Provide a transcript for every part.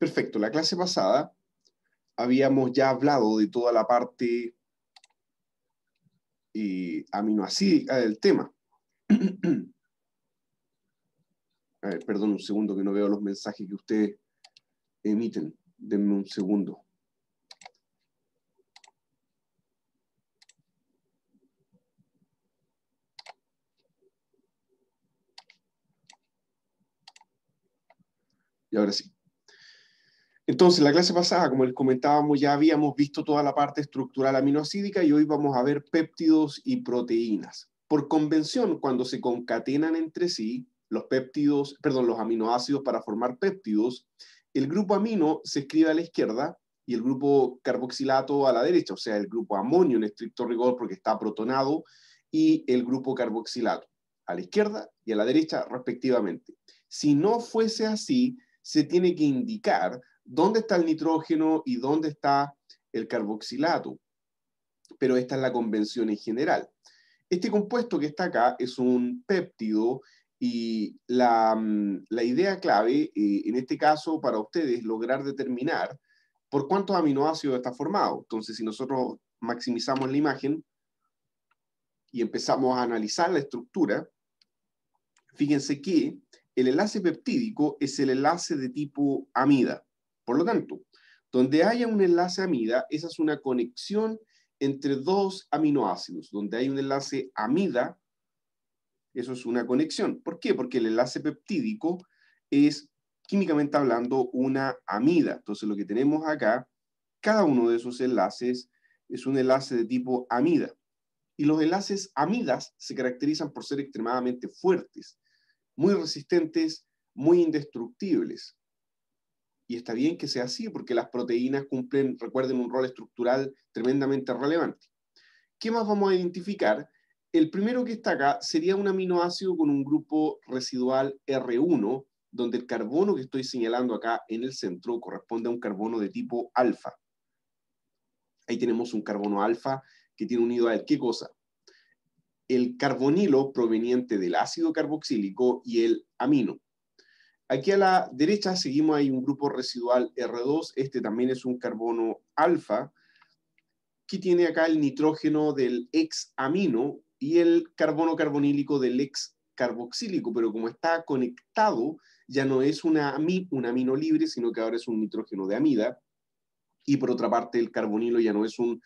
Perfecto, la clase pasada habíamos ya hablado de toda la parte eh, aminoacídica del tema. A perdón un segundo que no veo los mensajes que ustedes emiten. Denme un segundo. Y ahora sí. Entonces, la clase pasada, como les comentábamos, ya habíamos visto toda la parte estructural aminoácida, y hoy vamos a ver péptidos y proteínas. Por convención, cuando se concatenan entre sí los péptidos, perdón, los aminoácidos para formar péptidos, el grupo amino se escribe a la izquierda y el grupo carboxilato a la derecha, o sea, el grupo amonio en estricto rigor porque está protonado y el grupo carboxilato a la izquierda y a la derecha respectivamente. Si no fuese así, se tiene que indicar dónde está el nitrógeno y dónde está el carboxilato. Pero esta es la convención en general. Este compuesto que está acá es un péptido y la, mm, idea clave, eh, en este caso para ustedes, lograr determinar por cuántos aminoácidos está formado. Entonces, si nosotros maximizamos la imagen y empezamos a analizar la estructura, fíjense que el enlace peptídico es el enlace de tipo amida. Por lo tanto, donde haya un enlace amida, esa es una conexión entre dos aminoácidos. Donde hay un enlace amida, eso es una conexión. ¿Por qué? Porque el enlace peptídico es, químicamente hablando, una amida. Entonces lo que tenemos acá, cada uno de esos enlaces es un enlace de tipo amida. Y los enlaces amidas se caracterizan por ser extremadamente fuertes, muy resistentes, muy indestructibles y está bien que sea así, porque las proteínas cumplen, recuerden, un rol estructural tremendamente relevante. ¿Qué más vamos a identificar? El primero que está acá sería un aminoácido con un grupo residual R1, donde el carbono que estoy señalando acá en el centro corresponde a un carbono de tipo alfa. Ahí tenemos un carbono alfa que tiene unido a ¿Qué cosa? El carbonilo proveniente del ácido carboxílico y el amino. Aquí a la derecha seguimos, hay un grupo residual R2, este también es un carbono alfa, que tiene acá el nitrógeno del ex amino y el carbono carbonílico del ex carboxílico, pero como está conectado, ya no es una, un amino libre, sino que ahora es un nitrógeno de amida. Y por otra parte, el carbonilo ya no es un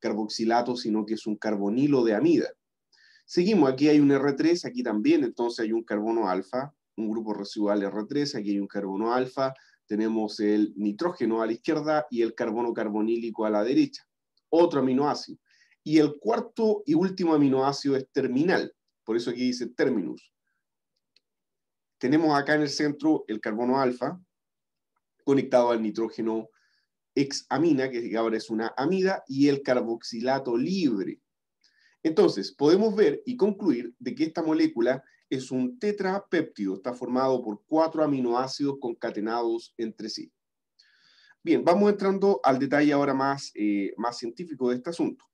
carboxilato, sino que es un carbonilo de amida. Seguimos, aquí hay un R3, aquí también, entonces hay un carbono alfa, un grupo residual R3, aquí hay un carbono alfa, tenemos el nitrógeno a la izquierda y el carbono carbonílico a la derecha, otro aminoácido. Y el cuarto y último aminoácido es terminal, por eso aquí dice terminus. Tenemos acá en el centro el carbono alfa conectado al nitrógeno examina, que ahora es una amida, y el carboxilato libre. Entonces, podemos ver y concluir de que esta molécula es un tetrapéptido, está formado por cuatro aminoácidos concatenados entre sí. Bien, vamos entrando al detalle ahora más, eh, más científico de este asunto.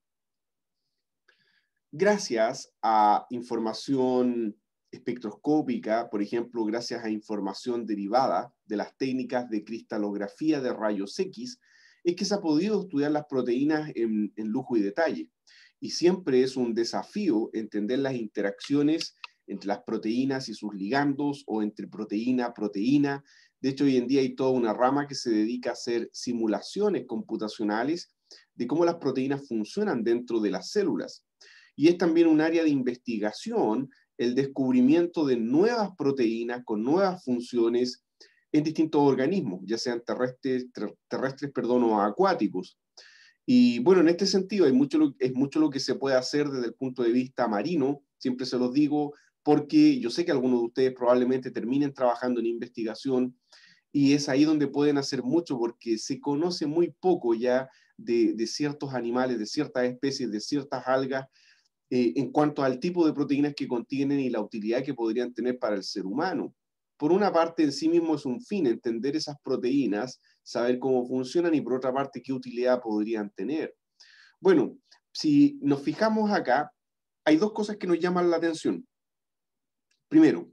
Gracias a información espectroscópica, por ejemplo, gracias a información derivada de las técnicas de cristalografía de rayos X, es que se ha podido estudiar las proteínas en, en lujo y detalle. Y siempre es un desafío entender las interacciones entre las proteínas y sus ligandos o entre proteína, proteína. De hecho, hoy en día hay toda una rama que se dedica a hacer simulaciones computacionales de cómo las proteínas funcionan dentro de las células. Y es también un área de investigación el descubrimiento de nuevas proteínas con nuevas funciones en distintos organismos, ya sean terrestres, terrestres perdón, o acuáticos. Y bueno, en este sentido hay mucho, es mucho lo que se puede hacer desde el punto de vista marino, siempre se los digo, porque yo sé que algunos de ustedes probablemente terminen trabajando en investigación y es ahí donde pueden hacer mucho porque se conoce muy poco ya de, ciertos animales, de ciertas especies, de ciertas algas, eh, en cuanto al tipo de proteínas que contienen y la utilidad que podrían tener para el ser humano. Por una parte, en sí mismo es un fin entender esas proteínas, saber cómo funcionan y por otra parte, qué utilidad podrían tener. Bueno, si nos fijamos acá, hay dos cosas que nos llaman la atención. Primero,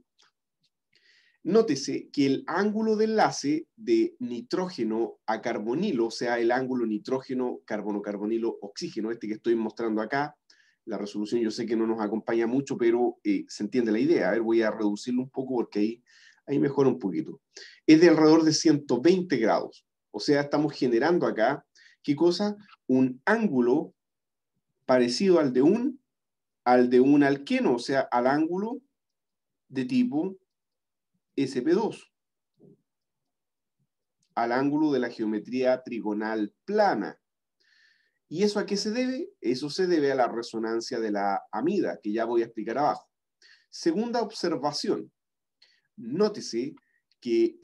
nótese que el ángulo de enlace de nitrógeno a carbonilo, o sea, el ángulo nitrógeno, carbono, carbonilo, oxígeno, este que estoy mostrando acá, la resolución yo sé que no nos acompaña mucho, pero eh, se entiende la idea. A ver, voy a reducirlo un poco porque ahí, mejora un poquito. Es de alrededor de 120 grados. O sea, estamos generando acá, ¿qué cosa? Un ángulo parecido al de un, al de un alqueno, o sea, al ángulo de tipo SP2 al ángulo de la geometría trigonal plana. ¿Y eso a qué se debe? Eso se debe a la resonancia de la amida, que ya voy a explicar abajo. Segunda observación. Nótese que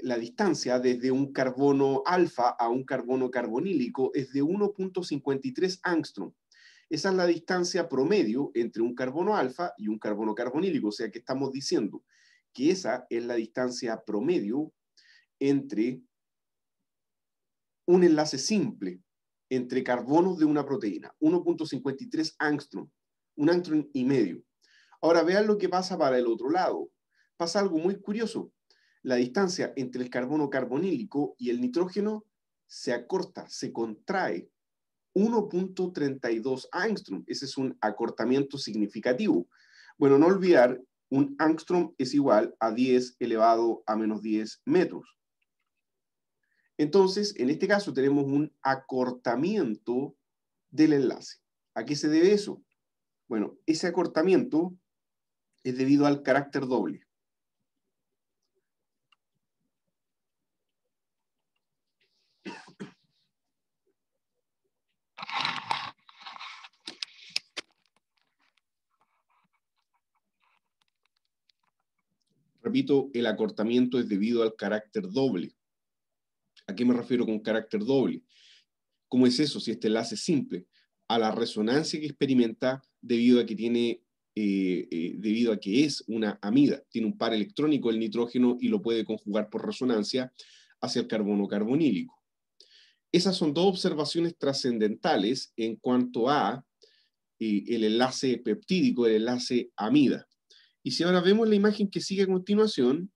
la distancia desde un carbono alfa a un carbono carbonílico es de 1.53 angstrom. Esa es la distancia promedio entre un carbono alfa y un carbono carbonílico, o sea que estamos diciendo que esa es la distancia promedio entre un enlace simple entre carbonos de una proteína, 1.53 angstrom, un angstrom y medio. Ahora vean lo que pasa para el otro lado. Pasa algo muy curioso. La distancia entre el carbono carbonílico y el nitrógeno se acorta, se contrae 1.32 angstrom. Ese es un acortamiento significativo. Bueno, no olvidar, un angstrom es igual a 10 elevado a menos 10 metros. Entonces, en este caso tenemos un acortamiento del enlace. ¿A qué se debe eso? Bueno, ese acortamiento es debido al carácter doble. el acortamiento es debido al carácter doble. ¿A qué me refiero con carácter doble? ¿Cómo es eso si este enlace es simple? A la resonancia que experimenta debido a que tiene eh, eh, debido a que es una amida. Tiene un par electrónico el nitrógeno y lo puede conjugar por resonancia hacia el carbono carbonílico. Esas son dos observaciones trascendentales en cuanto a eh, el enlace peptídico, el enlace amida. Y si ahora vemos la imagen que sigue a continuación,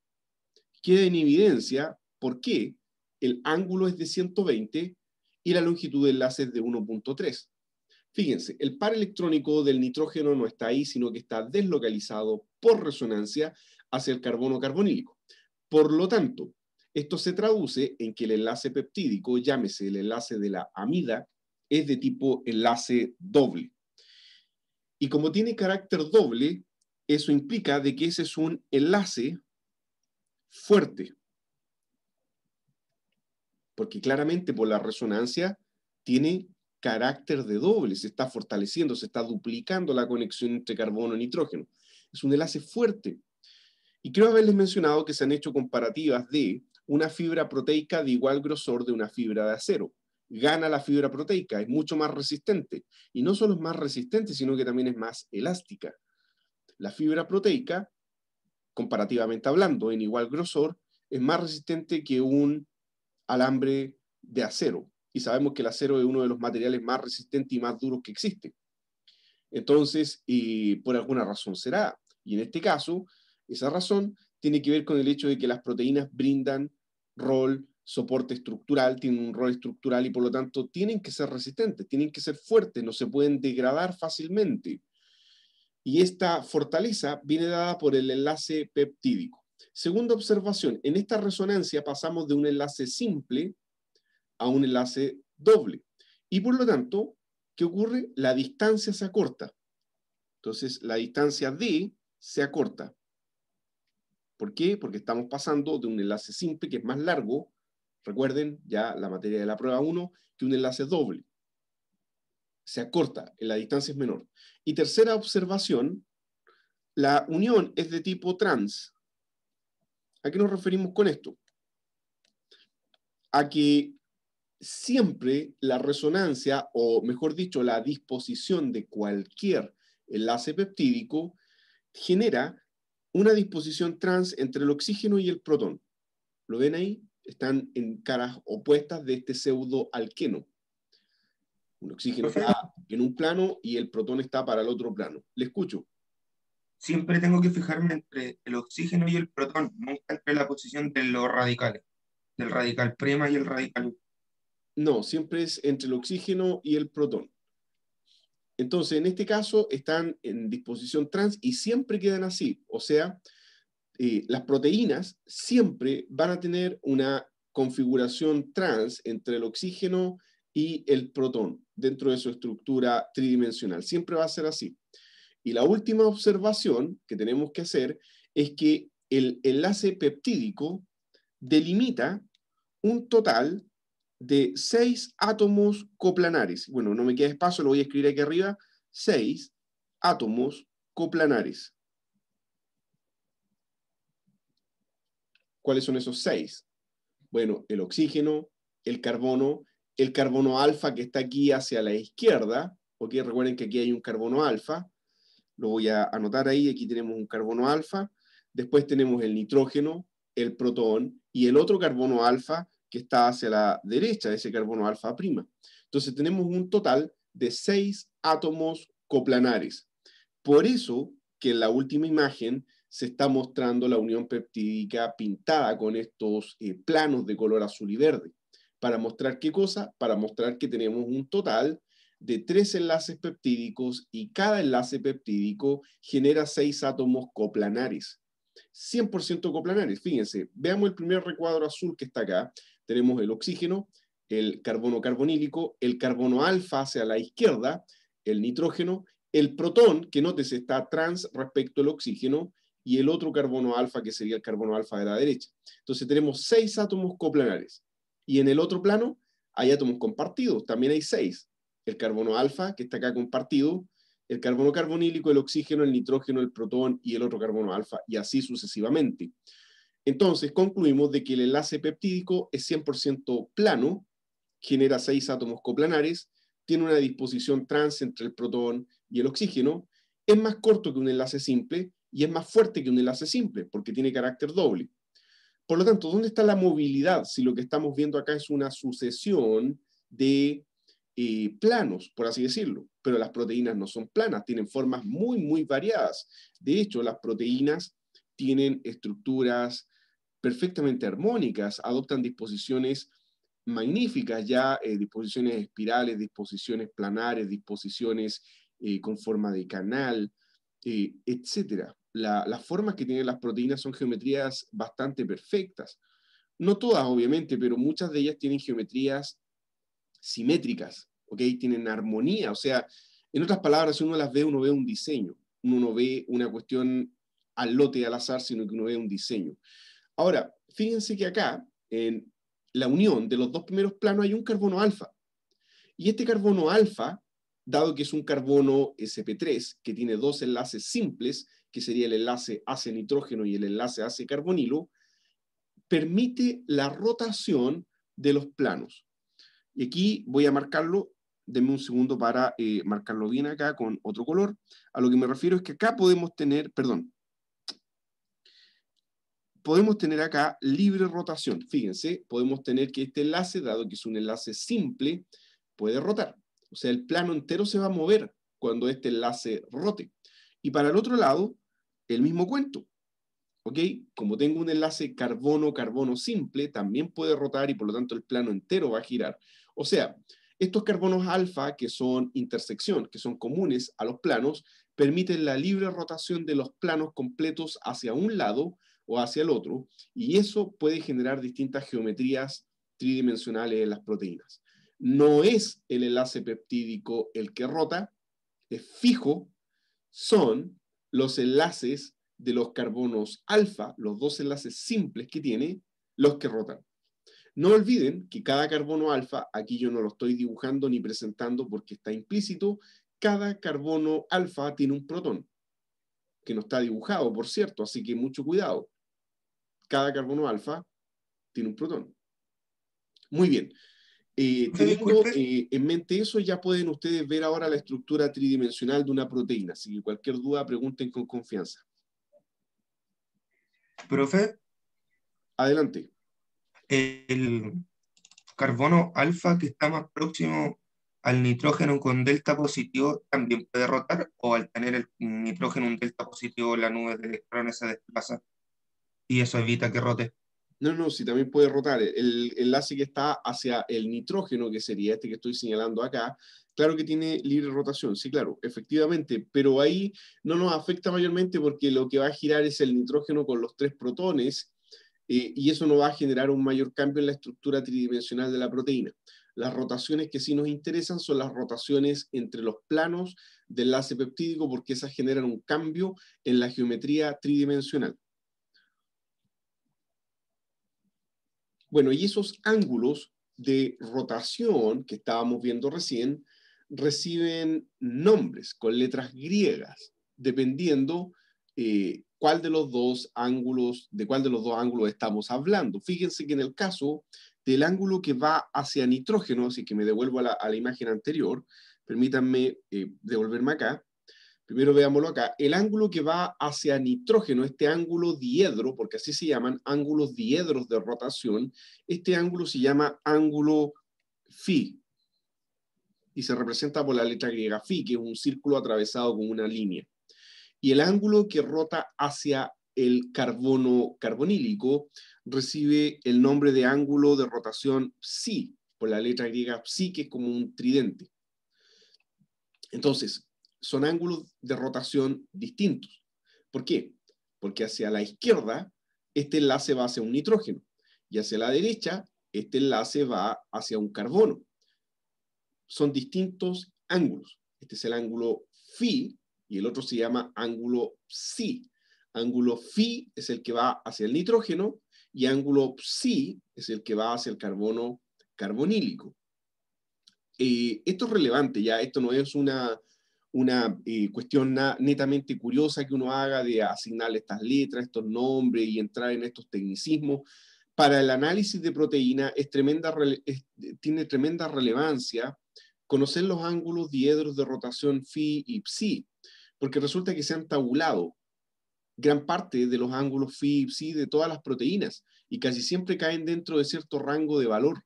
queda en evidencia por qué el ángulo es de 120 y la longitud de enlace es de 1.3. Fíjense, el par electrónico del nitrógeno no está ahí, sino que está deslocalizado por resonancia hacia el carbono carbonílico. Por lo tanto, esto se traduce en que el enlace peptídico, llámese el enlace de la amida, es de tipo enlace doble. Y como tiene carácter doble, eso implica de que ese es un enlace fuerte. Porque claramente por pues, la resonancia tiene carácter de doble, se está fortaleciendo, se está duplicando la conexión entre carbono y nitrógeno. Es un enlace fuerte. Y creo haberles mencionado que se han hecho comparativas de una fibra proteica de igual grosor de una fibra de acero. Gana la fibra proteica, es mucho más resistente. Y no solo es más resistente, sino que también es más elástica. La fibra proteica, comparativamente hablando, en igual grosor, es más resistente que un alambre de acero. Y sabemos que el acero es uno de los materiales más resistentes y más duros que existe. Entonces, y por alguna razón será. Y en este caso, esa razón tiene que ver con el hecho de que las proteínas brindan rol, soporte estructural, tienen un rol estructural y por lo tanto tienen que ser resistentes, tienen que ser fuertes, no se pueden degradar fácilmente y esta fortaleza viene dada por el enlace peptídico. Segunda observación, en esta resonancia pasamos de un enlace simple a un enlace doble. Y por lo tanto, ¿qué ocurre? La distancia se acorta. Entonces, la distancia D se acorta. ¿Por qué? Porque estamos pasando de un enlace simple, que es más largo, recuerden ya la materia de la prueba 1, que un enlace doble se acorta, la distancia es menor. Y tercera observación, la unión es de tipo trans. ¿A qué nos referimos con esto? A que siempre la resonancia, o mejor dicho, la disposición de cualquier enlace peptídico, genera una disposición trans entre el oxígeno y el protón. ¿Lo ven ahí? Están en caras opuestas de este pseudo alqueno. Un oxígeno está en un plano y el protón está para el otro plano. Le escucho. Siempre tengo que fijarme entre el oxígeno y el protón, nunca entre la posición de los radicales, del radical prima y el radical. No, siempre es entre el oxígeno y el protón. Entonces, en este caso están en disposición trans y siempre quedan así. O sea, eh, las proteínas siempre van a tener una configuración trans entre el oxígeno y el protón dentro de su estructura tridimensional. Siempre va a ser así. Y la última observación que tenemos que hacer es que el enlace peptídico delimita un total de seis átomos coplanares. Bueno, no me queda espacio, lo voy a escribir aquí arriba. Seis átomos coplanares. ¿Cuáles son esos seis? Bueno, el oxígeno, el carbono, el carbono alfa que está aquí hacia la izquierda, porque recuerden que aquí hay un carbono alfa, lo voy a anotar ahí, aquí tenemos un carbono alfa, después tenemos el nitrógeno, el protón y el otro carbono alfa que está hacia la derecha, ese carbono alfa prima. Entonces tenemos un total de seis átomos coplanares. Por eso que en la última imagen se está mostrando la unión peptídica pintada con estos eh, planos de color azul y verde. ¿Para mostrar qué cosa? Para mostrar que tenemos un total de tres enlaces peptídicos y cada enlace peptídico genera seis átomos coplanares. 100% coplanares. Fíjense, veamos el primer recuadro azul que está acá. Tenemos el oxígeno, el carbono carbonílico, el carbono alfa hacia la izquierda, el nitrógeno, el protón, que notes, está trans respecto al oxígeno, y el otro carbono alfa, que sería el carbono alfa de la derecha. Entonces tenemos seis átomos coplanares. Y en el otro plano hay átomos compartidos, también hay seis. El carbono alfa, que está acá compartido, el carbono carbonílico, el oxígeno, el nitrógeno, el protón y el otro carbono alfa, y así sucesivamente. Entonces, concluimos de que el enlace peptídico es 100% plano, genera seis átomos coplanares, tiene una disposición trans entre el protón y el oxígeno, es más corto que un enlace simple y es más fuerte que un enlace simple, porque tiene carácter doble. Por lo tanto, ¿dónde está la movilidad si lo que estamos viendo acá es una sucesión de eh, planos, por así decirlo? Pero las proteínas no son planas, tienen formas muy, muy variadas. De hecho, las proteínas tienen estructuras perfectamente armónicas, adoptan disposiciones magníficas ya, eh, disposiciones espirales, disposiciones planares, disposiciones eh, con forma de canal, etc. etcétera las formas que tienen las proteínas son geometrías bastante perfectas. No todas, obviamente, pero muchas de ellas tienen geometrías simétricas, ¿ok? Tienen armonía, o sea, en otras palabras, si uno las ve, uno ve un diseño, uno no ve una cuestión al lote, al azar, sino que uno ve un diseño. Ahora, fíjense que acá, en la unión de los dos primeros planos, hay un carbono alfa. Y este carbono alfa dado que es un carbono sp3 que tiene dos enlaces simples, que sería el enlace hacia nitrógeno y el enlace hacia carbonilo, permite la rotación de los planos. Y aquí voy a marcarlo, denme un segundo para eh, marcarlo bien acá con otro color. A lo que me refiero es que acá podemos tener, perdón, podemos tener acá libre rotación. Fíjense, podemos tener que este enlace, dado que es un enlace simple, puede rotar. O sea, el plano entero se va a mover cuando este enlace rote. Y para el otro lado, el mismo cuento. ¿Ok? Como tengo un enlace carbono-carbono simple, también puede rotar y por lo tanto el plano entero va a girar. O sea, estos carbonos alfa, que son intersección, que son comunes a los planos, permiten la libre rotación de los planos completos hacia un lado o hacia el otro, y eso puede generar distintas geometrías tridimensionales en las proteínas no es el enlace peptídico el que rota, es fijo, son los enlaces de los carbonos alfa, los dos enlaces simples que tiene, los que rotan. No olviden que cada carbono alfa, aquí yo no lo estoy dibujando ni presentando porque está implícito, cada carbono alfa tiene un protón, que no está dibujado, por cierto, así que mucho cuidado. Cada carbono alfa tiene un protón. Muy bien, eh, teniendo eh, en mente eso, ya pueden ustedes ver ahora la estructura tridimensional de una proteína. Así que cualquier duda, pregunten con confianza. Profe. Adelante. El carbono alfa que está más próximo al nitrógeno con delta positivo también puede rotar o al tener el nitrógeno un delta positivo la nube de electrones se desplaza y eso evita que rote. No, no, sí, también puede rotar. El enlace que está hacia el nitrógeno, que sería este que estoy señalando acá, claro que tiene libre rotación, sí, claro, efectivamente, pero ahí no nos afecta mayormente porque lo que va a girar es el nitrógeno con los tres protones eh, y eso no va a generar un mayor cambio en la estructura tridimensional de la proteína. Las rotaciones que sí nos interesan son las rotaciones entre los planos del enlace peptídico porque esas generan un cambio en la geometría tridimensional. Bueno, y esos ángulos de rotación que estábamos viendo recién reciben nombres con letras griegas, dependiendo eh, cuál de los dos ángulos, de cuál de los dos ángulos estamos hablando. Fíjense que en el caso del ángulo que va hacia nitrógeno, así que me devuelvo a la, imagen anterior, permítanme eh, devolverme acá, Primero veámoslo acá. El ángulo que va hacia nitrógeno, este ángulo diedro, porque así se llaman ángulos diedros de rotación, este ángulo se llama ángulo phi y se representa por la letra griega phi, que es un círculo atravesado con una línea. Y el ángulo que rota hacia el carbono carbonílico recibe el nombre de ángulo de rotación psi, por la letra griega psi, que es como un tridente. Entonces, son ángulos de rotación distintos. ¿Por qué? Porque hacia la izquierda, este enlace va hacia un nitrógeno y hacia la derecha, este enlace va hacia un carbono. Son distintos ángulos. Este es el ángulo phi y el otro se llama ángulo psi. Ángulo phi es el que va hacia el nitrógeno y ángulo psi es el que va hacia el carbono carbonílico. Eh, esto es relevante, ya esto no es una, una eh, cuestión netamente curiosa que uno haga de asignar estas letras, estos nombres y entrar en estos tecnicismos. Para el análisis de proteína es tremenda, tiene tremenda relevancia conocer los ángulos diedros de rotación phi y psi, porque resulta que se han tabulado gran parte de los ángulos phi y psi de todas las proteínas y casi siempre caen dentro de cierto rango de valor,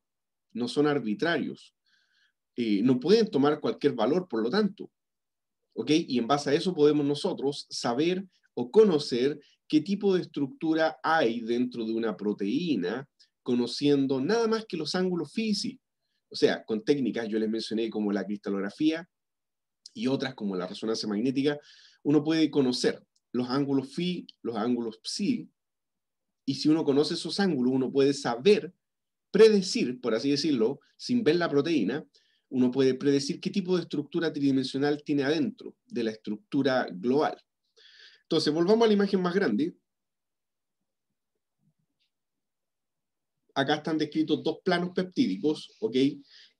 no son arbitrarios. Eh, no pueden tomar cualquier valor, por lo tanto, ¿ok? Y en base a eso podemos nosotros saber o conocer qué tipo de estructura hay dentro de una proteína, conociendo nada más que los ángulos phi, O sea, con técnicas, yo les mencioné como la cristalografía y otras como la resonancia magnética, uno puede conocer los ángulos phi, los ángulos psi, y si uno conoce esos ángulos, uno puede saber, predecir, por así decirlo, sin ver la proteína, uno puede predecir qué tipo de estructura tridimensional tiene adentro de la estructura global. Entonces, volvamos a la imagen más grande. Acá están descritos dos planos peptídicos, ¿ok?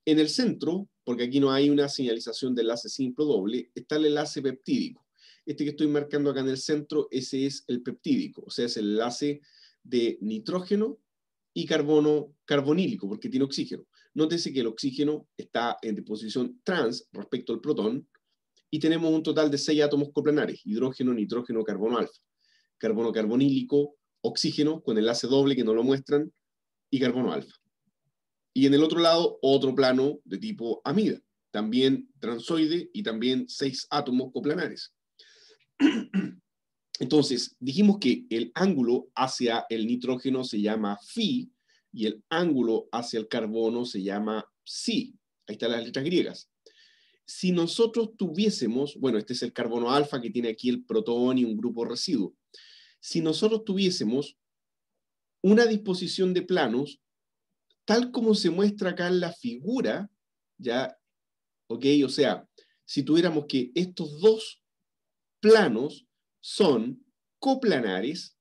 En el centro, porque aquí no hay una señalización de enlace simple doble, está el enlace peptídico. Este que estoy marcando acá en el centro, ese es el peptídico, o sea, es el enlace de nitrógeno y carbono carbonílico, porque tiene oxígeno. Nótese que el oxígeno está en posición trans respecto al protón y tenemos un total de seis átomos coplanares, hidrógeno, nitrógeno, carbono alfa, carbono carbonílico, oxígeno con enlace doble que no lo muestran y carbono alfa. Y en el otro lado, otro plano de tipo amida, también transoide y también seis átomos coplanares. Entonces, dijimos que el ángulo hacia el nitrógeno se llama phi y el ángulo hacia el carbono se llama psi. Ahí están las letras griegas. Si nosotros tuviésemos, bueno, este es el carbono alfa que tiene aquí el protón y un grupo residuo. Si nosotros tuviésemos una disposición de planos, tal como se muestra acá en la figura, ya, ok, o sea, si tuviéramos que estos dos planos son coplanares,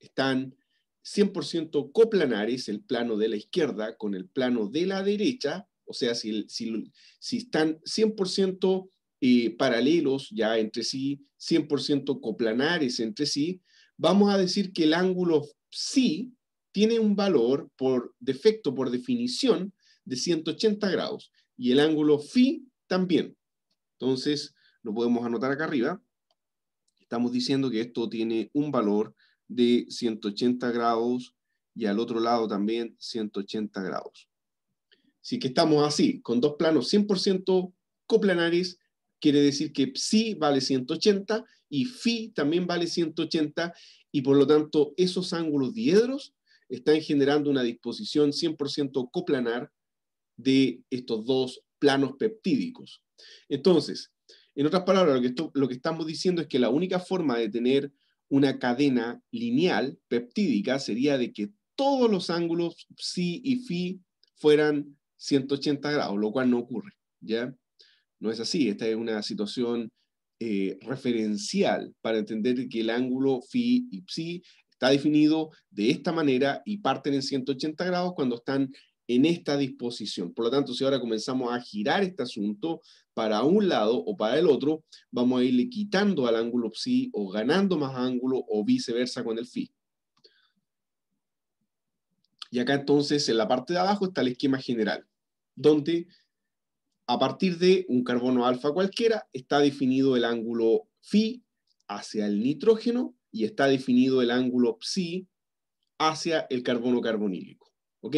están 100% coplanares, el plano de la izquierda con el plano de la derecha, o sea, si, si, están 100% eh, paralelos ya entre sí, 100% coplanares entre sí, vamos a decir que el ángulo psi tiene un valor por defecto, por definición, de 180 grados y el ángulo phi también. Entonces, lo podemos anotar acá arriba. Estamos diciendo que esto tiene un valor de 180 grados y al otro lado también 180 grados. Si que estamos así, con dos planos 100% coplanares, quiere decir que psi vale 180 y phi también vale 180 y por lo tanto esos ángulos diedros están generando una disposición 100% coplanar de estos dos planos peptídicos. Entonces, en otras palabras, lo que estamos diciendo es que la única forma de tener una cadena lineal peptídica sería de que todos los ángulos psi y phi fueran 180 grados, lo cual no ocurre, ¿ya? No es así, esta es una situación eh, referencial para entender que el ángulo phi y psi está definido de esta manera y parten en 180 grados cuando están en esta disposición. Por lo tanto, si ahora comenzamos a girar este asunto para un lado o para el otro, vamos a irle quitando al ángulo psi o ganando más ángulo o viceversa con el phi. Y acá entonces en la parte de abajo está el esquema general, donde a partir de un carbono alfa cualquiera está definido el ángulo phi hacia el nitrógeno y está definido el ángulo psi hacia el carbono carbonílico. ¿Ok?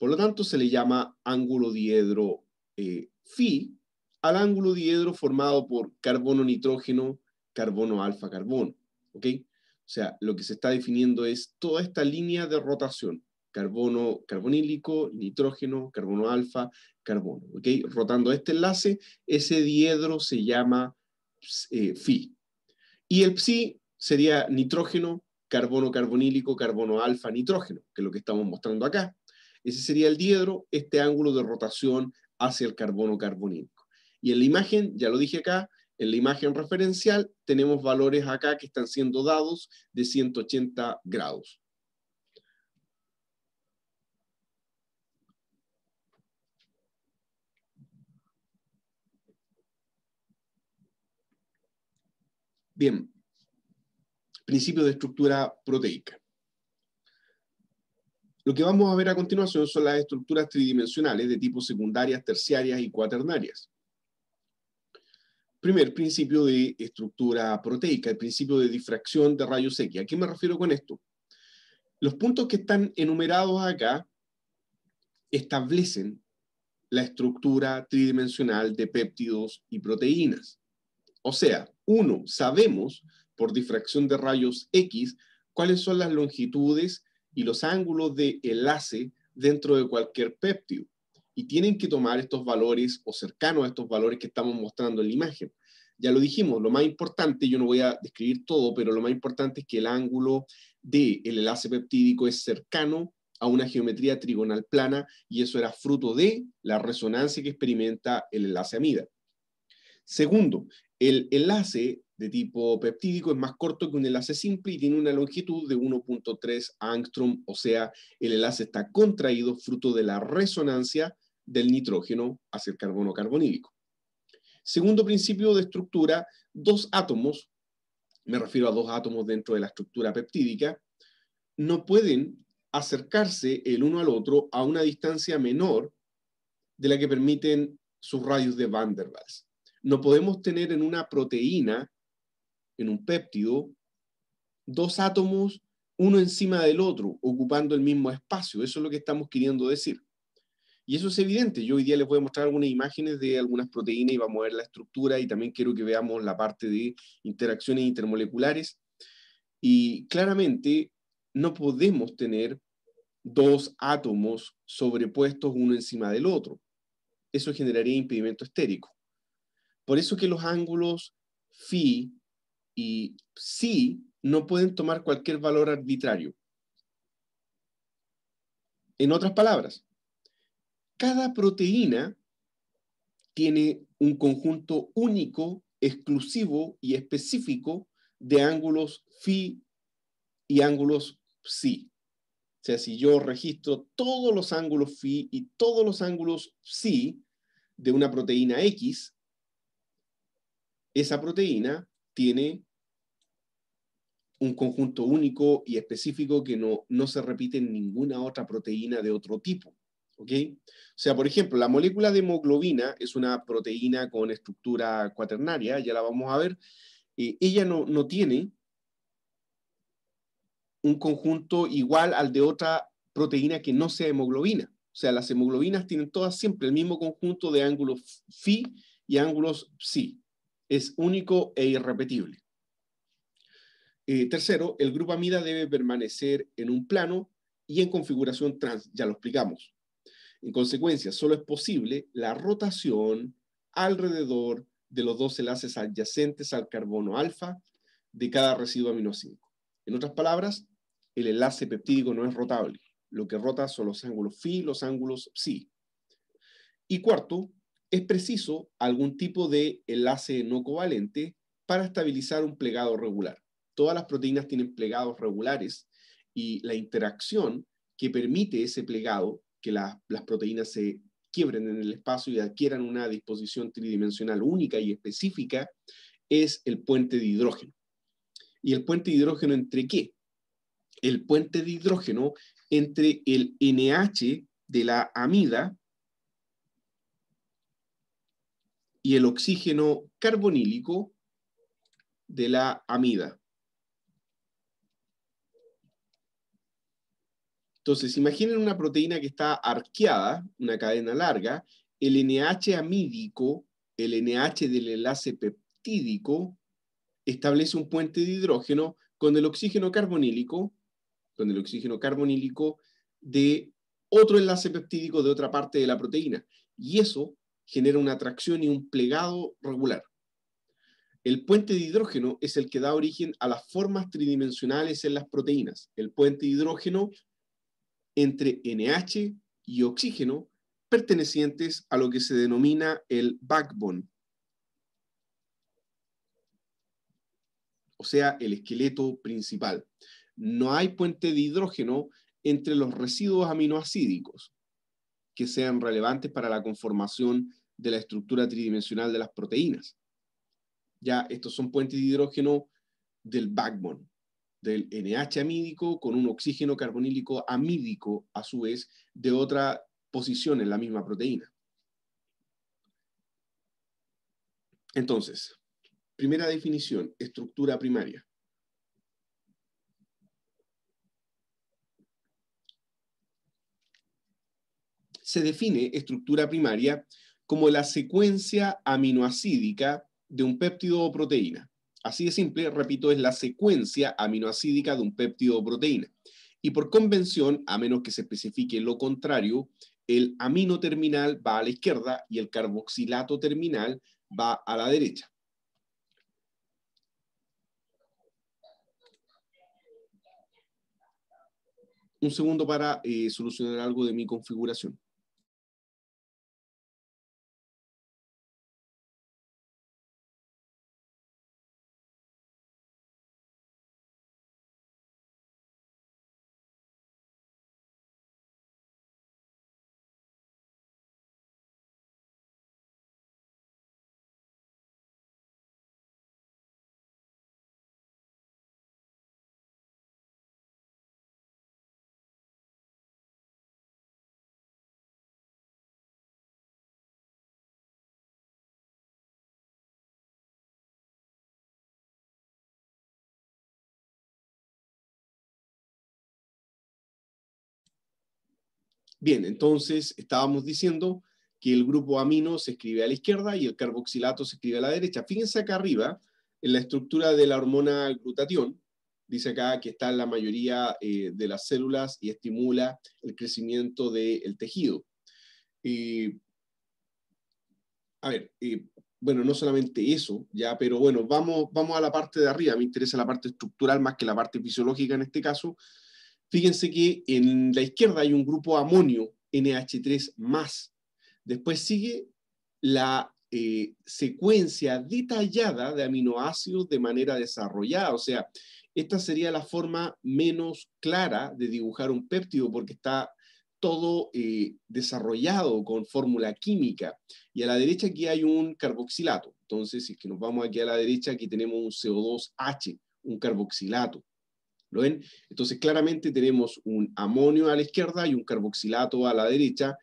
Por lo tanto, se le llama ángulo diedro eh, phi al ángulo diedro formado por carbono-nitrógeno, carbono-alfa-carbono. carbono O sea, lo que se está definiendo es toda esta línea de rotación. Carbono carbonílico, nitrógeno, carbono alfa, carbono. Rotando este enlace, ese diedro se llama eh, phi. Y el psi sería nitrógeno, carbono carbonílico, carbono alfa, nitrógeno, que es lo que estamos mostrando acá. Ese sería el diedro, este ángulo de rotación hacia el carbono carbonílico. Y en la imagen, ya lo dije acá, en la imagen referencial tenemos valores acá que están siendo dados de 180 grados. Bien, principio de estructura proteica. Lo que vamos a ver a continuación son las estructuras tridimensionales de tipo secundarias, terciarias y cuaternarias. Primer principio de estructura proteica, el principio de difracción de rayos X. ¿A qué me refiero con esto? Los puntos que están enumerados acá establecen la estructura tridimensional de péptidos y proteínas. O sea, uno, sabemos por difracción de rayos X cuáles son las longitudes y los ángulos de enlace dentro de cualquier péptido. Y tienen que tomar estos valores o cercanos a estos valores que estamos mostrando en la imagen. Ya lo dijimos, lo más importante, yo no voy a describir todo, pero lo más importante es que el ángulo del enlace peptídico es cercano a una geometría trigonal plana y eso era fruto de la resonancia que experimenta el enlace amida. Segundo, el enlace de tipo peptídico es más corto que un enlace simple y tiene una longitud de 1.3 angstrom, o sea, el enlace está contraído fruto de la resonancia del nitrógeno hacia el carbono carbonílico. Segundo principio de estructura, dos átomos, me refiero a dos átomos dentro de la estructura peptídica, no pueden acercarse el uno al otro a una distancia menor de la que permiten sus radios de Van der Waals no podemos tener en una proteína, en un péptido, dos átomos uno encima del otro, ocupando el mismo espacio. Eso es lo que estamos queriendo decir. Y eso es evidente. Yo hoy día les voy a mostrar algunas imágenes de algunas proteínas y vamos a ver la estructura y también quiero que veamos la parte de interacciones intermoleculares. Y claramente no podemos tener dos átomos sobrepuestos uno encima del otro. Eso generaría impedimento estérico. Por eso que los ángulos Φ y psi no pueden tomar cualquier valor arbitrario. En otras palabras, cada proteína tiene un conjunto único, exclusivo y específico de ángulos Φ y ángulos psi. O sea, si yo registro todos los ángulos Φ y todos los ángulos psi de una proteína X, esa proteína tiene un conjunto único y específico que no, se repite en ninguna otra proteína de otro tipo. O sea, por ejemplo, la molécula de hemoglobina es una proteína con estructura cuaternaria, ya la vamos a ver. Eh, ella no, no tiene un conjunto igual al de otra proteína que no sea hemoglobina. O sea, las hemoglobinas tienen todas siempre el mismo conjunto de ángulos phi y ángulos psi es único e irrepetible. Eh, tercero, el grupo amida debe permanecer en un plano y en configuración trans, ya lo explicamos. En consecuencia, solo es posible la rotación alrededor de los dos enlaces adyacentes al carbono alfa de cada residuo aminoácido. 5. En otras palabras, el enlace peptídico no es rotable. Lo que rota son los ángulos phi y los ángulos psi. Y cuarto, es preciso algún tipo de enlace no covalente para estabilizar un plegado regular. Todas las proteínas tienen plegados regulares y la interacción que permite ese plegado, que las proteínas se quiebren en el espacio y adquieran una disposición tridimensional única y específica, es el puente de hidrógeno. ¿Y el puente de hidrógeno entre qué? El puente de hidrógeno entre el NH de la amida y el oxígeno carbonílico de la amida. Entonces, imaginen una proteína que está arqueada, una cadena larga, el NH amídico, el NH del enlace peptídico, establece un puente de hidrógeno con el oxígeno carbonílico, con el oxígeno carbonílico de otro enlace peptídico de otra parte de la proteína. Y eso genera una atracción y un plegado regular. El puente de hidrógeno es el que da origen a las formas tridimensionales en las proteínas. El puente de hidrógeno entre NH y oxígeno pertenecientes a lo que se denomina el backbone, o sea, el esqueleto principal. No hay puente de hidrógeno entre los residuos aminoácidos que sean relevantes para la conformación de la estructura tridimensional de las proteínas. Ya, estos son puentes de hidrógeno del backbone, del NH amídico con un oxígeno carbonílico amídico, a su vez, de otra posición en la misma proteína. Entonces, primera definición, estructura primaria. Se define estructura primaria como la secuencia aminoacídica de un péptido o proteína. Así de simple, repito, es la secuencia aminoacídica de un péptido o proteína. Y por convención, a menos que se especifique lo contrario, el amino terminal va a la izquierda y el carboxilato terminal va a la derecha. Un segundo para eh, solucionar algo de mi configuración. Bien, entonces estábamos diciendo que el grupo amino se escribe a la izquierda y el carboxilato se escribe a la derecha. Fíjense acá arriba, en la estructura de la hormona glutatión, dice acá que está en la mayoría eh, de las células y estimula el crecimiento del tejido. Eh, a ver, eh, bueno, no solamente eso, ya, pero bueno, vamos, vamos a la parte de arriba, me interesa la parte estructural más que la parte fisiológica en este caso, Fíjense que en la izquierda hay un grupo amonio, NH3 Después sigue la eh, secuencia detallada de aminoácidos de manera desarrollada. O sea, esta sería la forma menos clara de dibujar un péptido porque está todo eh, desarrollado con fórmula química. Y a la derecha aquí hay un carboxilato. Entonces, si que nos vamos aquí a la derecha, aquí tenemos un CO2H, un carboxilato. ¿Lo ven? Entonces, claramente tenemos un amonio a la izquierda y un carboxilato a la derecha,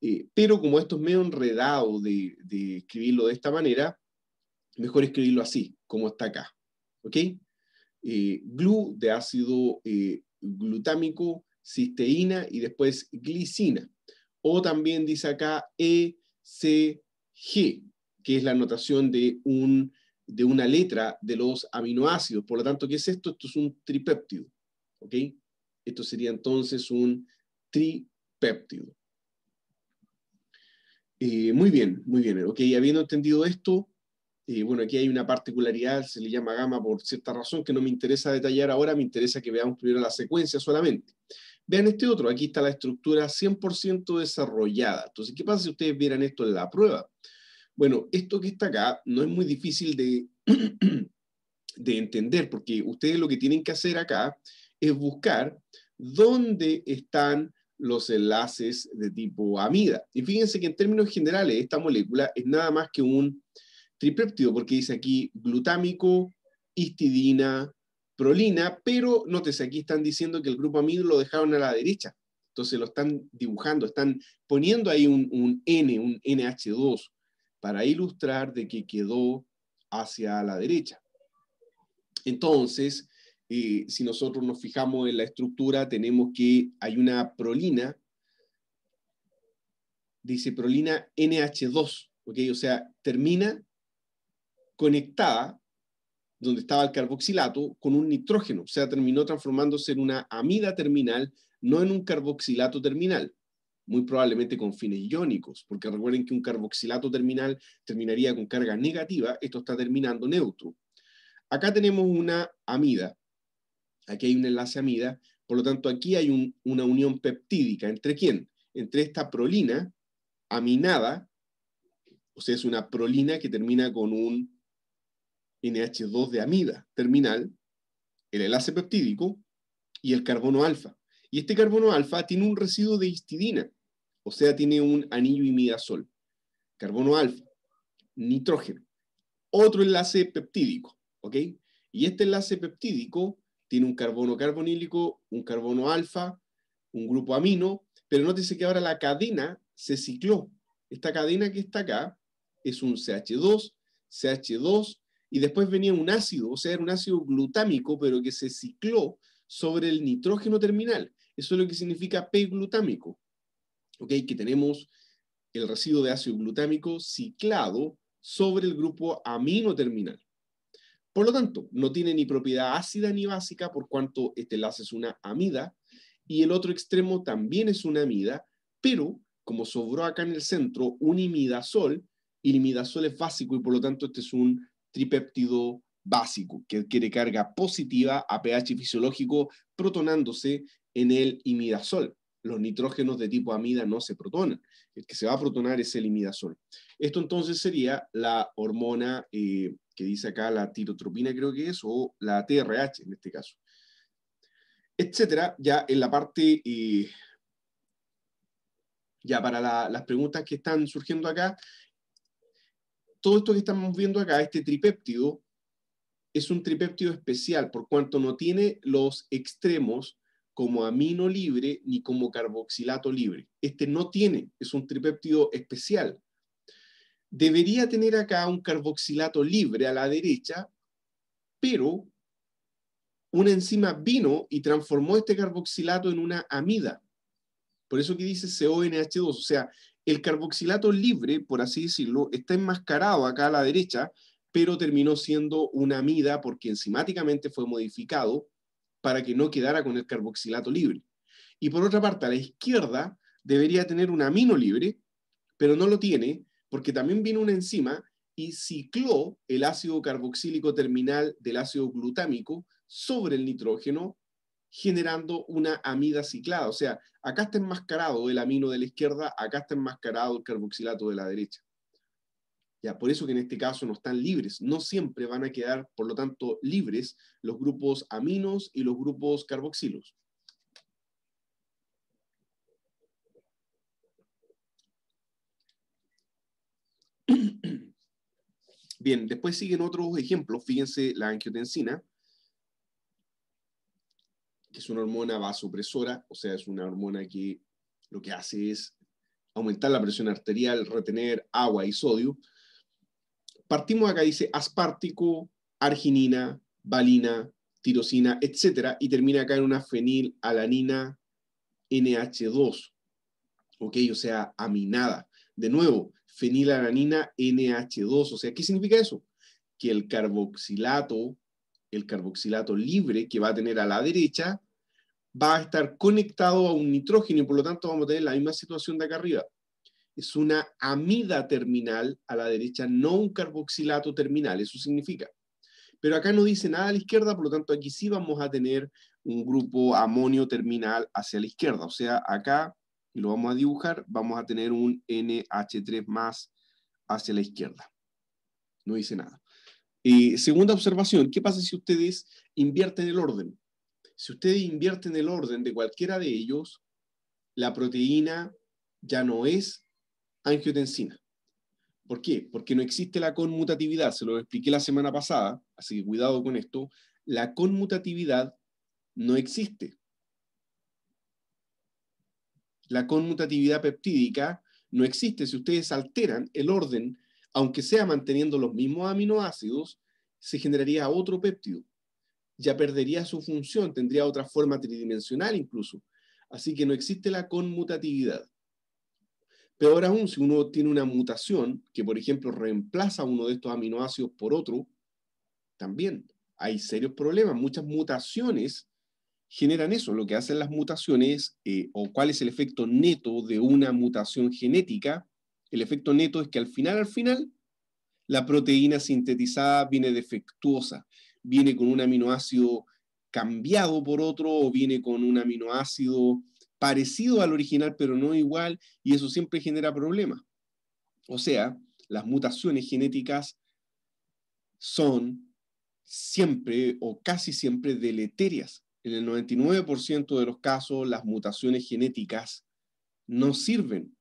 eh, pero como esto es medio enredado de, escribirlo de esta manera, mejor escribirlo así, como está acá. ¿Ok? Eh, glu de ácido eh, glutámico, cisteína y después glicina. O también dice acá ECG, que es la notación de un de una letra de los aminoácidos. Por lo tanto, ¿qué es esto? Esto es un tripéptido. ¿Ok? Esto sería entonces un tripéptido. Eh, muy bien, muy bien. Ok, habiendo entendido esto, eh, bueno, aquí hay una particularidad, se le llama gamma por cierta razón que no me interesa detallar ahora, me interesa que veamos primero la secuencia solamente. Vean este otro, aquí está la estructura 100% desarrollada. Entonces, ¿qué pasa si ustedes vieran esto en la prueba? Bueno, esto que está acá no es muy difícil de, de entender, porque ustedes lo que tienen que hacer acá es buscar dónde están los enlaces de tipo amida. Y fíjense que en términos generales esta molécula es nada más que un tripéptido, porque dice aquí glutámico, histidina, prolina, pero nótese, aquí están diciendo que el grupo amido lo dejaron a la derecha. Entonces lo están dibujando, están poniendo ahí un, un N, un NH2, para ilustrar de que quedó hacia la derecha. Entonces, eh, si nosotros nos fijamos en la estructura, tenemos que hay una prolina, dice prolina NH2, porque O sea, termina conectada, donde estaba el carboxilato, con un nitrógeno, o sea, terminó transformándose en una amida terminal, no en un carboxilato terminal muy probablemente con fines iónicos, porque recuerden que un carboxilato terminal terminaría con carga negativa, esto está terminando neutro. Acá tenemos una amida, aquí hay un enlace amida, por lo tanto aquí hay una unión peptídica, ¿entre quién? Entre esta prolina aminada, o sea, es una prolina que termina con un NH2 de amida terminal, el enlace peptídico y el carbono alfa. Y este carbono alfa tiene un residuo de histidina. O sea, tiene un anillo imidazol, carbono alfa, nitrógeno, otro enlace peptídico, ¿ok? Y este enlace peptídico tiene un carbono carbonílico, un carbono alfa, un grupo amino, pero nótese que ahora la cadena se cicló. Esta cadena que está acá es un CH2, CH2, y después venía un ácido, o sea, era un ácido glutámico, pero que se cicló sobre el nitrógeno terminal. Eso es lo que significa P-glutámico que tenemos el residuo de ácido glutámico ciclado sobre el grupo amino terminal. Por lo tanto, no tiene ni propiedad ácida ni básica, por cuanto este enlace es una amida, y el otro extremo también es una amida, pero como sobró acá en el centro un imidazol, y el imidazol es básico y por lo tanto este es un tripéptido básico, que adquiere carga positiva a pH fisiológico protonándose en el imidazol los nitrógenos de tipo amida no se protonan. El que se va a protonar es el imidazol. Esto entonces sería la hormona eh, que dice acá la tirotropina, creo que es, o la TRH en este caso. Etcétera, ya en la parte. Eh, ya para las preguntas que están surgiendo acá, todo esto que estamos viendo acá, este tripéptido, es un tripéptido especial por cuanto no tiene los extremos como amino libre ni como carboxilato libre. Este no tiene, es un tripéptido especial. Debería tener acá un carboxilato libre a la derecha, pero una enzima vino y transformó este carboxilato en una amida. Por eso que dice CONH2, o sea, el carboxilato libre, por así decirlo, está enmascarado acá a la derecha, pero terminó siendo una amida porque enzimáticamente fue modificado para que no quedara con el carboxilato libre. Y por otra parte, a la izquierda debería tener un amino libre, pero no lo tiene porque también vino una enzima y cicló el ácido carboxílico terminal del ácido glutámico sobre el nitrógeno, generando una amida ciclada. O sea, acá está enmascarado el amino de la izquierda, acá está enmascarado el carboxilato de la derecha. Ya, por eso que en este caso no están libres. No siempre van a quedar, por lo tanto, libres los grupos aminos y los grupos carboxilos. Bien, después siguen otros ejemplos. Fíjense la angiotensina, que es una hormona vasopresora, o sea, es una hormona que lo que hace es aumentar la presión arterial, retener agua y sodio partimos acá, dice aspartico, arginina, valina, tirosina, etcétera, y termina acá en una fenilalanina NH2, ¿ok? O sea, aminada. De nuevo, fenilalanina NH2, o sea, ¿qué significa eso? Que el carboxilato, el carboxilato libre que va a tener a la derecha, va a estar conectado a un nitrógeno y por lo tanto vamos a tener la misma situación de acá arriba es una amida terminal a la derecha, no un carboxilato terminal, eso significa. Pero acá no dice nada a la izquierda, por lo tanto aquí sí vamos a tener un grupo amonio terminal hacia la izquierda. O sea, acá, y lo vamos a dibujar, vamos a tener un NH3 más hacia la izquierda. No dice nada. Y segunda observación, ¿qué pasa si ustedes invierten el orden? Si ustedes invierten el orden de cualquiera de ellos, la proteína ya no es angiotensina. ¿Por qué? Porque no existe la conmutatividad, se lo expliqué la semana pasada, así que cuidado con esto, la conmutatividad no existe. La conmutatividad peptídica no existe. Si ustedes alteran el orden, aunque sea manteniendo los mismos aminoácidos, se generaría otro péptido. Ya perdería su función, tendría otra forma tridimensional incluso. Así que no existe la conmutatividad. Peor aún, si uno tiene una mutación que, por ejemplo, reemplaza uno de estos aminoácidos por otro, también hay serios problemas. Muchas mutaciones generan eso. Lo que hacen las mutaciones, eh, o cuál es el efecto neto de una mutación genética, el efecto neto es que al final, al final, la proteína sintetizada viene defectuosa, viene con un aminoácido cambiado por otro o viene con un aminoácido parecido al original, pero no igual, y eso siempre genera problemas. O sea, las mutaciones genéticas son siempre o casi siempre deleterias. En el 99% de los casos, las mutaciones genéticas no sirven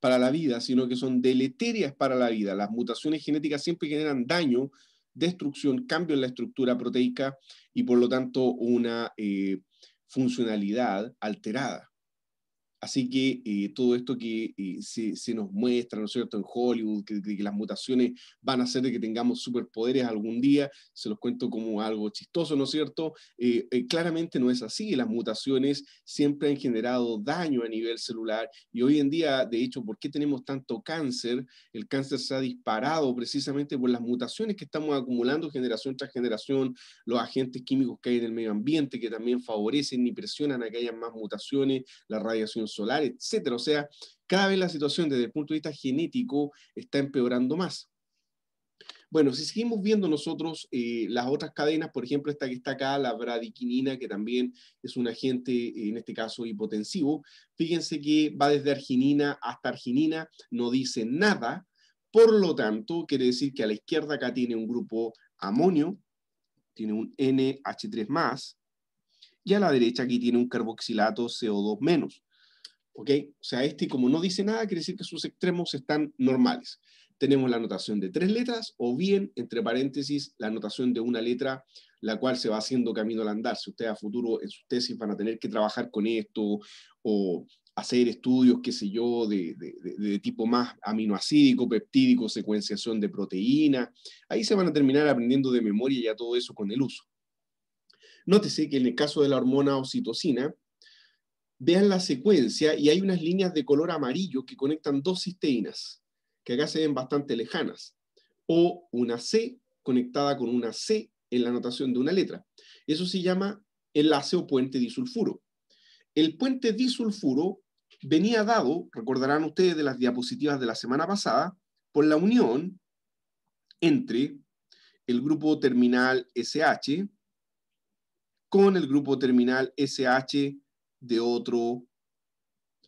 para la vida, sino que son deleterias para la vida. Las mutaciones genéticas siempre generan daño, destrucción, cambio en la estructura proteica y por lo tanto una eh, funcionalidad alterada. Así que eh, todo esto que eh, se, nos muestra, ¿no es cierto?, en Hollywood, que, las mutaciones van a hacer de que tengamos superpoderes algún día, se los cuento como algo chistoso, ¿no es cierto? Eh, claramente no es así, las mutaciones siempre han generado daño a nivel celular y hoy en día, de hecho, ¿por qué tenemos tanto cáncer? El cáncer se ha disparado precisamente por las mutaciones que estamos acumulando generación tras generación, los agentes químicos que hay en el medio ambiente que también favorecen y presionan a que haya más mutaciones, la radiación solar, etcétera. O sea, cada vez la situación desde el punto de vista genético está empeorando más. Bueno, si seguimos viendo nosotros eh, las otras cadenas, por ejemplo, esta que está acá, la bradiquinina, que también es un agente, eh, en este caso, hipotensivo, fíjense que va desde arginina hasta arginina, no dice nada, por lo tanto, quiere decir que a la izquierda acá tiene un grupo amonio, tiene un NH3+, y a la derecha aquí tiene un carboxilato CO2-. ¿ok? O sea, este como no dice nada, quiere decir que sus extremos están normales. Tenemos la anotación de tres letras o bien, entre paréntesis, la anotación de una letra, la cual se va haciendo camino al andar. Si ustedes a futuro en sus tesis van a tener que trabajar con esto o hacer estudios, qué sé yo, de, tipo más aminoacídico, peptídico, secuenciación de proteína, ahí se van a terminar aprendiendo de memoria ya todo eso con el uso. Nótese que en el caso de la hormona oxitocina, vean la secuencia y hay unas líneas de color amarillo que conectan dos cisteínas, que acá se ven bastante lejanas, o una C conectada con una C en la notación de una letra. Eso se llama enlace o puente disulfuro. El puente disulfuro venía dado, recordarán ustedes de las diapositivas de la semana pasada, por la unión entre el grupo terminal SH con el grupo terminal SH de otro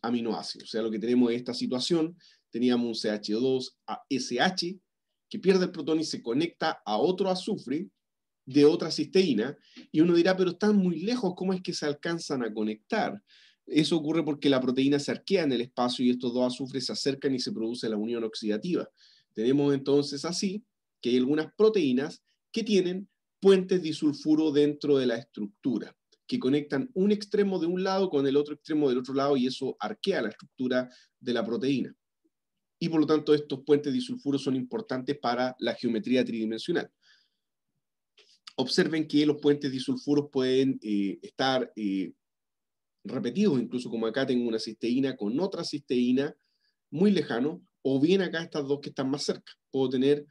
aminoácido. O sea, lo que tenemos es esta situación, teníamos un CH2 SH que pierde el protón y se conecta a otro azufre de otra cisteína, y uno dirá, pero están muy lejos, ¿cómo es que se alcanzan a conectar? Eso ocurre porque la proteína se arquea en el espacio y estos dos azufres se acercan y se produce la unión oxidativa. Tenemos entonces así que hay algunas proteínas que tienen puentes disulfuro dentro de la estructura que conectan un extremo de un lado con el otro extremo del otro lado y eso arquea la estructura de la proteína. Y por lo tanto estos puentes disulfuros son importantes para la geometría tridimensional. Observen que los puentes disulfuros pueden eh, estar eh, repetidos, incluso como acá tengo una cisteína con otra cisteína muy lejano, o bien acá estas dos que están más cerca. Puedo tener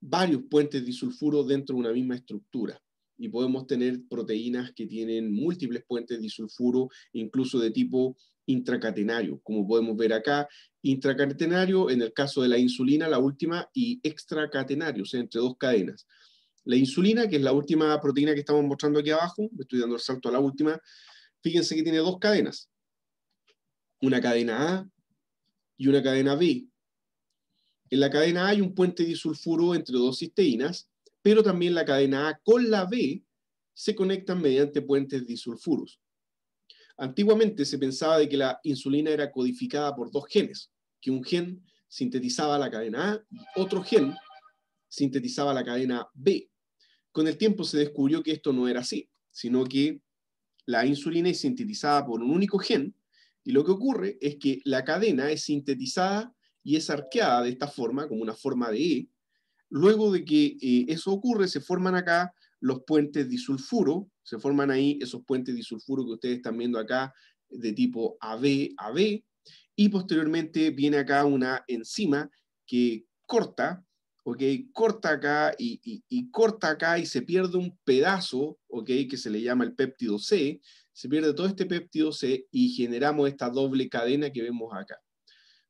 varios puentes disulfuros dentro de una misma estructura y podemos tener proteínas que tienen múltiples puentes de disulfuro, incluso de tipo intracatenario, como podemos ver acá, intracatenario en el caso de la insulina, la última, y extracatenario, o sea, entre dos cadenas. La insulina, que es la última proteína que estamos mostrando aquí abajo, estoy dando el salto a la última, fíjense que tiene dos cadenas, una cadena A y una cadena B. En la cadena A hay un puente disulfuro entre dos cisteínas pero también la cadena A con la B se conectan mediante puentes disulfuros. Antiguamente se pensaba de que la insulina era codificada por dos genes, que un gen sintetizaba la cadena A y otro gen sintetizaba la cadena B. Con el tiempo se descubrió que esto no era así, sino que la insulina es sintetizada por un único gen y lo que ocurre es que la cadena es sintetizada y es arqueada de esta forma, como una forma de E, Luego de que eh, eso ocurre, se forman acá los puentes disulfuro, se forman ahí esos puentes disulfuro que ustedes están viendo acá de tipo AB-AB, y posteriormente viene acá una enzima que corta, ¿ok? Corta acá y, y, corta acá y se pierde un pedazo, ¿ok? Que se le llama el péptido C, se pierde todo este péptido C y generamos esta doble cadena que vemos acá.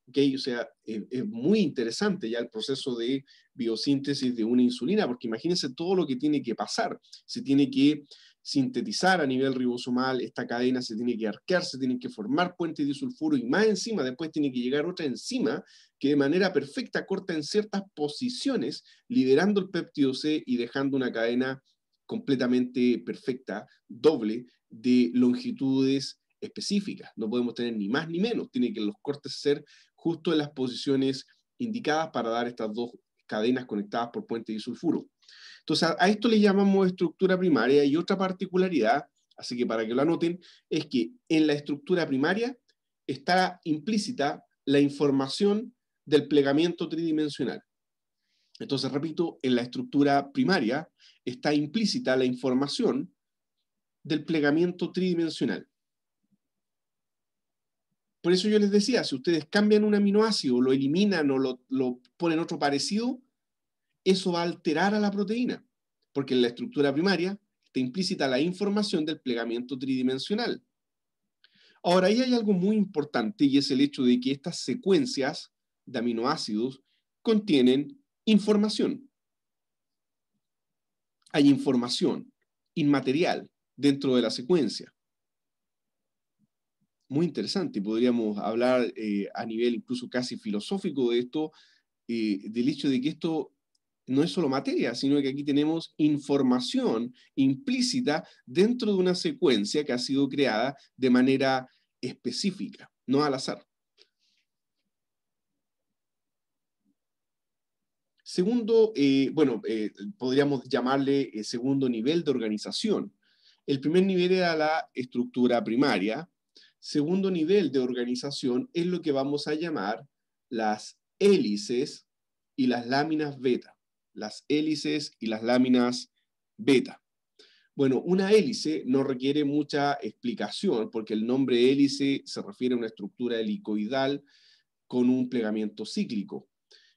¿okay? O sea, es, muy interesante ya el proceso de biosíntesis de una insulina, porque imagínense todo lo que tiene que pasar. Se tiene que sintetizar a nivel ribosomal esta cadena, se tiene que arquear, se tienen que formar puentes de sulfuro y más encima, después tiene que llegar otra enzima que de manera perfecta corta en ciertas posiciones, liberando el péptido C y dejando una cadena completamente perfecta, doble, de longitudes específicas. No podemos tener ni más ni menos. Tiene que los cortes ser justo en las posiciones indicadas para dar estas dos cadenas conectadas por puente y sulfuro. Entonces, a, esto le llamamos estructura primaria y otra particularidad, así que para que lo anoten, es que en la estructura primaria está implícita la información del plegamiento tridimensional. Entonces, repito, en la estructura primaria está implícita la información del plegamiento tridimensional. Por eso yo les decía, si ustedes cambian un aminoácido, lo eliminan o lo, ponen otro parecido, eso va a alterar a la proteína, porque en la estructura primaria está implícita la información del plegamiento tridimensional. Ahora, ahí hay algo muy importante y es el hecho de que estas secuencias de aminoácidos contienen información. Hay información inmaterial dentro de la secuencia muy interesante podríamos hablar eh, a nivel incluso casi filosófico de esto, eh, del hecho de que esto no es solo materia, sino que aquí tenemos información implícita dentro de una secuencia que ha sido creada de manera específica, no al azar. Segundo, eh, bueno, podríamos llamarle segundo nivel de organización. El primer nivel era la estructura primaria, segundo nivel de organización es lo que vamos a llamar las hélices y las láminas beta. Las hélices y las láminas beta. Bueno, una hélice no requiere mucha explicación porque el nombre hélice se refiere a una estructura helicoidal con un plegamiento cíclico.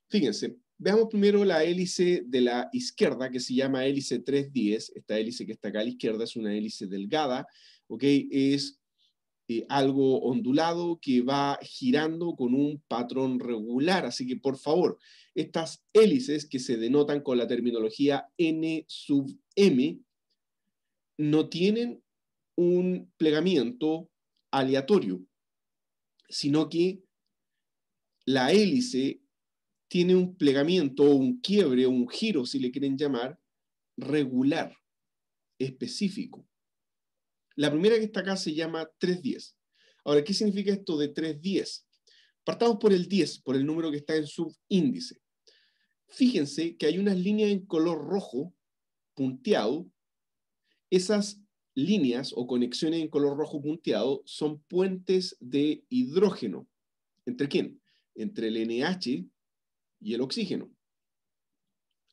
Fíjense, veamos primero la hélice de la izquierda que se llama hélice 310. Esta hélice que está acá a la izquierda es una hélice delgada, ¿ok? Es eh, algo ondulado que va girando con un patrón regular. Así que, por favor, estas hélices que se denotan con la terminología N sub M no tienen un plegamiento aleatorio, sino que la hélice tiene un plegamiento, un quiebre, un giro, si le quieren llamar, regular, específico. La primera que está acá se llama 310. Ahora, ¿qué significa esto de 310? Partamos por el 10, por el número que está en su índice. Fíjense que hay unas líneas en color rojo, punteado. Esas líneas o conexiones en color rojo punteado son puentes de hidrógeno. ¿Entre quién? Entre el NH y el oxígeno.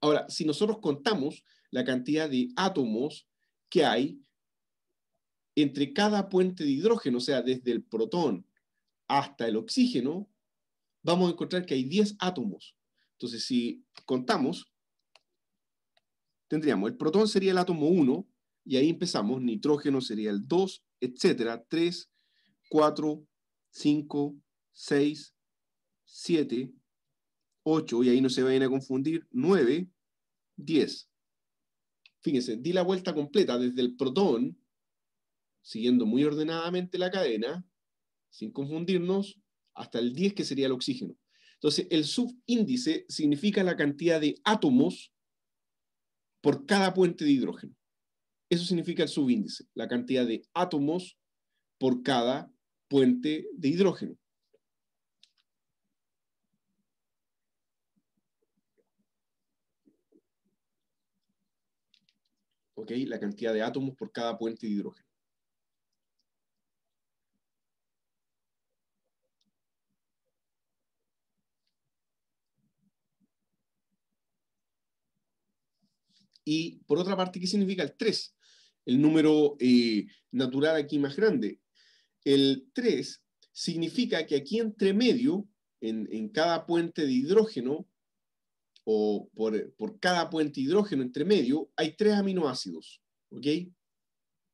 Ahora, si nosotros contamos la cantidad de átomos que hay entre cada puente de hidrógeno, o sea, desde el protón hasta el oxígeno, vamos a encontrar que hay 10 átomos. Entonces, si contamos, tendríamos, el protón sería el átomo 1, y ahí empezamos, nitrógeno sería el 2, etcétera, 3, 4, 5, 6, 7, 8, y ahí no se vayan a confundir, 9, 10. Fíjense, di la vuelta completa desde el protón siguiendo muy ordenadamente la cadena, sin confundirnos, hasta el 10 que sería el oxígeno. Entonces, el subíndice significa la cantidad de átomos por cada puente de hidrógeno. Eso significa el subíndice, la cantidad de átomos por cada puente de hidrógeno. ¿Ok? La cantidad de átomos por cada puente de hidrógeno. Y por otra parte, ¿qué significa el 3? El número eh, natural aquí más grande. El 3 significa que aquí entre medio, en, cada puente de hidrógeno, o por, cada puente hidrógeno entre medio, hay tres aminoácidos. ¿Ok?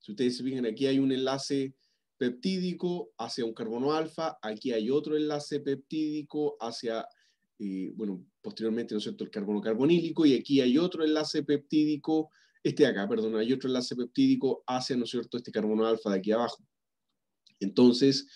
Si ustedes se fijan, aquí hay un enlace peptídico hacia un carbono alfa, aquí hay otro enlace peptídico hacia y bueno, posteriormente, ¿no es cierto?, el carbono carbonílico, y aquí hay otro enlace peptídico, este de acá, perdón, hay otro enlace peptídico hacia, ¿no es cierto?, este carbono alfa de aquí abajo. Entonces,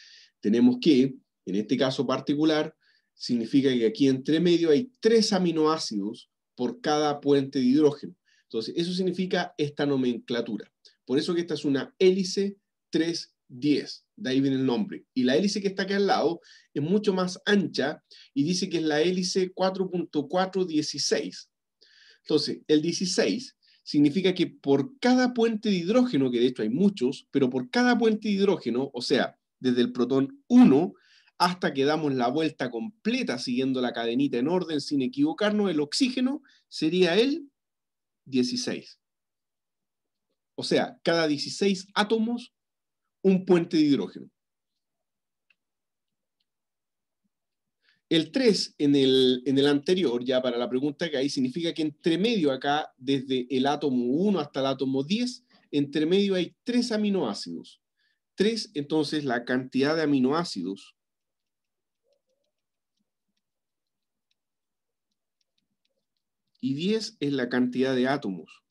tenemos que, en este caso particular, significa que aquí entre medio hay tres aminoácidos por cada puente de hidrógeno. Entonces, eso significa esta nomenclatura. Por eso que esta es una hélice 3 10, de ahí viene el nombre. Y la hélice que está acá al lado es mucho más ancha y dice que es la hélice 4.416. Entonces, el 16 significa que por cada puente de hidrógeno, que de hecho hay muchos, pero por cada puente de hidrógeno, o sea, desde el protón 1 hasta que damos la vuelta completa siguiendo la cadenita en orden sin equivocarnos, el oxígeno sería el 16. O sea, cada 16 átomos un puente de hidrógeno. El 3 en el, anterior, ya para la pregunta que hay, significa que entre medio acá, desde el átomo 1 hasta el átomo 10, entre medio hay tres aminoácidos. 3, entonces, la cantidad de aminoácidos y 10 es la cantidad de átomos.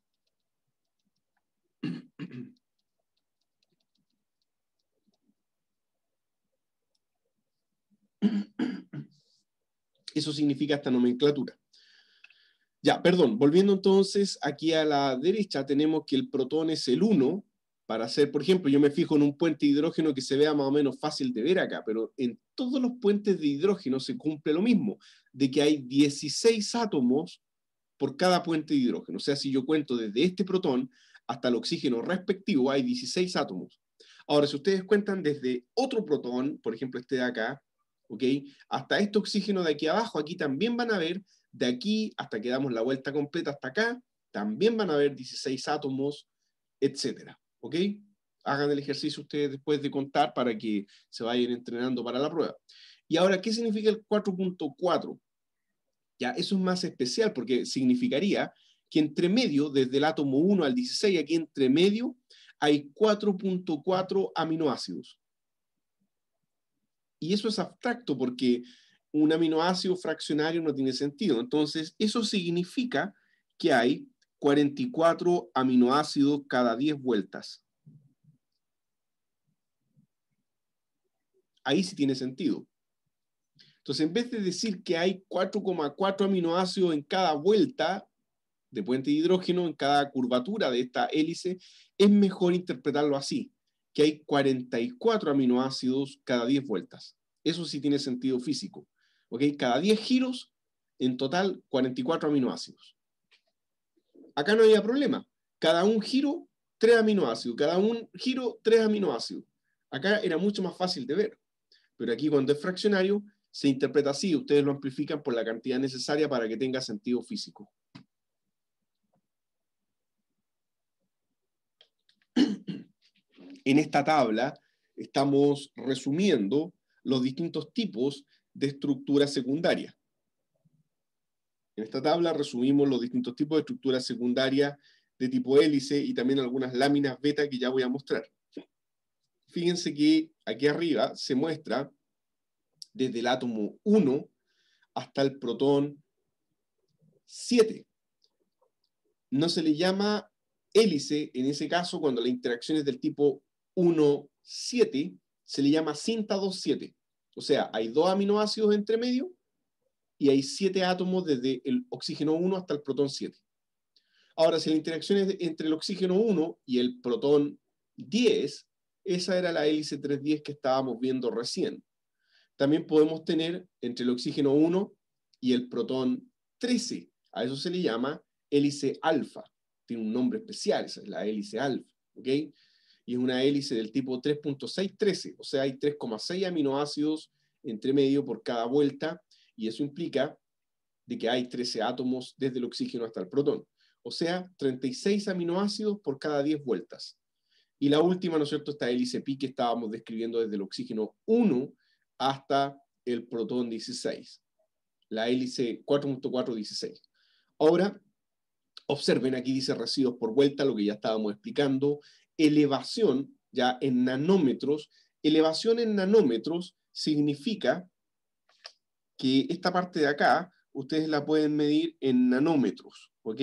Eso significa esta nomenclatura. Ya, perdón, volviendo entonces aquí a la derecha, tenemos que el protón es el 1. Para hacer, por ejemplo, yo me fijo en un puente de hidrógeno que se vea más o menos fácil de ver acá, pero en todos los puentes de hidrógeno se cumple lo mismo, de que hay 16 átomos por cada puente de hidrógeno. O sea, si yo cuento desde este protón hasta el oxígeno respectivo, hay 16 átomos. Ahora, si ustedes cuentan desde otro protón, por ejemplo este de acá, ¿ok? Hasta este oxígeno de aquí abajo, aquí también van a ver, de aquí hasta que damos la vuelta completa hasta acá, también van a ver 16 átomos, etcétera, ¿ok? Hagan el ejercicio ustedes después de contar para que se vayan entrenando para la prueba. Y ahora, ¿qué significa el 4.4? Ya, eso es más especial porque significaría que entre medio, desde el átomo 1 al 16, aquí entre medio, hay 4.4 aminoácidos. Y eso es abstracto porque un aminoácido fraccionario no tiene sentido. Entonces, eso significa que hay 44 aminoácidos cada 10 vueltas. Ahí sí tiene sentido. Entonces, en vez de decir que hay 4,4 aminoácidos en cada vuelta de puente de hidrógeno, en cada curvatura de esta hélice, es mejor interpretarlo así que hay 44 aminoácidos cada 10 vueltas. Eso sí tiene sentido físico. Cada 10 giros, en total 44 aminoácidos. Acá no había problema. Cada un giro, 3 aminoácidos. Cada un giro, 3 aminoácidos. Acá era mucho más fácil de ver. Pero aquí cuando es fraccionario, se interpreta así. Ustedes lo amplifican por la cantidad necesaria para que tenga sentido físico. En esta tabla estamos resumiendo los distintos tipos de estructuras secundarias. En esta tabla resumimos los distintos tipos de estructuras secundarias de tipo hélice y también algunas láminas beta que ya voy a mostrar. Fíjense que aquí arriba se muestra desde el átomo 1 hasta el protón 7. No se le llama hélice en ese caso cuando la interacción es del tipo 1, 7, se le llama cinta 2,7. O sea, hay dos aminoácidos entre medio y hay siete átomos desde el oxígeno 1 hasta el protón 7. Ahora, si la interacción es entre el oxígeno 1 y el protón 10, esa era la hélice 310 que estábamos viendo recién. También podemos tener entre el oxígeno 1 y el protón 13. A eso se le llama hélice alfa. Tiene un nombre especial, esa es la hélice alfa. ¿okay? y es una hélice del tipo 3.613, o sea, hay 3,6 aminoácidos entre medio por cada vuelta, y eso implica de que hay 13 átomos desde el oxígeno hasta el protón, o sea, 36 aminoácidos por cada 10 vueltas. Y la última, ¿no es cierto?, esta hélice pi que estábamos describiendo desde el oxígeno 1 hasta el protón 16, la hélice 4.416. Ahora, observen, aquí dice residuos por vuelta, lo que ya estábamos explicando, elevación, ya en nanómetros, elevación en nanómetros significa que esta parte de acá, ustedes la pueden medir en nanómetros, ¿ok?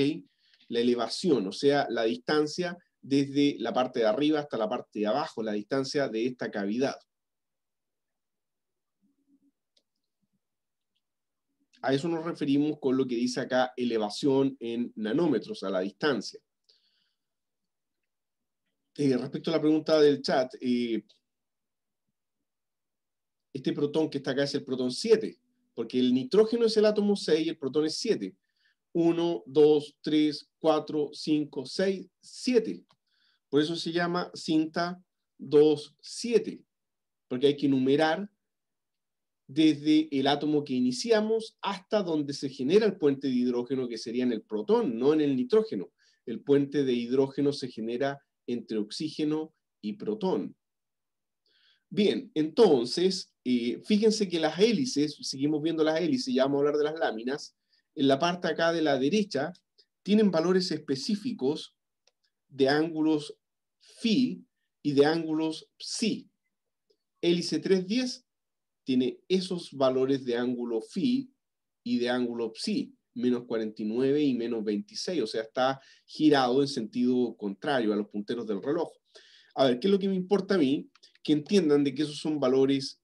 La elevación, o sea, la distancia desde la parte de arriba hasta la parte de abajo, la distancia de esta cavidad. A eso nos referimos con lo que dice acá elevación en nanómetros, a la distancia. Eh, respecto a la pregunta del chat, eh, este protón que está acá es el protón 7, porque el nitrógeno es el átomo 6 y el protón es 7. 1, 2, 3, 4, 5, 6, 7. Por eso se llama cinta 2, 7, porque hay que numerar desde el átomo que iniciamos hasta donde se genera el puente de hidrógeno, que sería en el protón, no en el nitrógeno. El puente de hidrógeno se genera entre oxígeno y protón. Bien, entonces, eh, fíjense que las hélices, seguimos viendo las hélices, ya vamos a hablar de las láminas, en la parte acá de la derecha tienen valores específicos de ángulos phi y de ángulos psi. Hélice 310 tiene esos valores de ángulo phi y de ángulo psi menos 49 y menos 26, o sea, está girado en sentido contrario a los punteros del reloj. A ver, ¿qué es lo que me importa a mí? Que entiendan de que esos son valores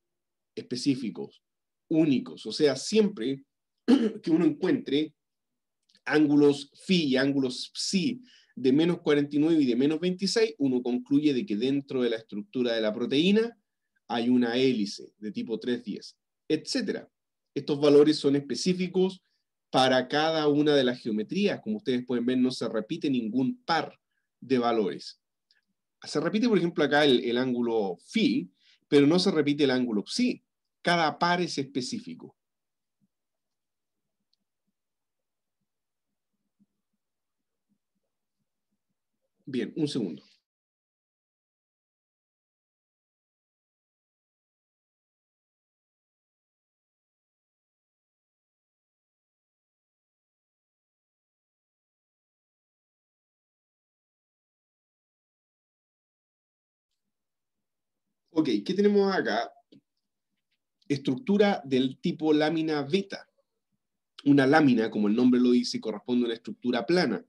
específicos, únicos, o sea, siempre que uno encuentre ángulos phi y ángulos psi de menos 49 y de menos 26, uno concluye de que dentro de la estructura de la proteína hay una hélice de tipo 310, etc. Estos valores son específicos para cada una de las geometrías. Como ustedes pueden ver, no se repite ningún par de valores. Se repite, por ejemplo, acá el, ángulo phi, pero no se repite el ángulo psi. Cada par es específico. Bien, un segundo. Ok, ¿qué tenemos acá? Estructura del tipo lámina beta. Una lámina, como el nombre lo dice, corresponde a una estructura plana,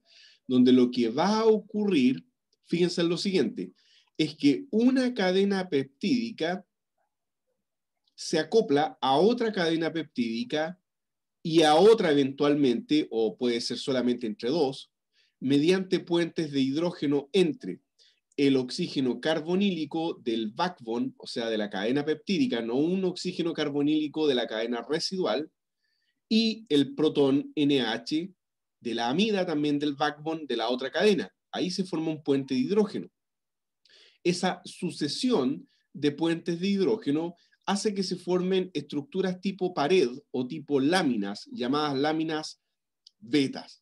donde lo que va a ocurrir, fíjense en lo siguiente, es que una cadena peptídica se acopla a otra cadena peptídica y a otra eventualmente, o puede ser solamente entre dos, mediante puentes de hidrógeno entre el oxígeno carbonílico del backbone, o sea, de la cadena peptídica, no un oxígeno carbonílico de la cadena residual, y el protón NH de la amida también del backbone de la otra cadena. Ahí se forma un puente de hidrógeno. Esa sucesión de puentes de hidrógeno hace que se formen estructuras tipo pared o tipo láminas, llamadas láminas betas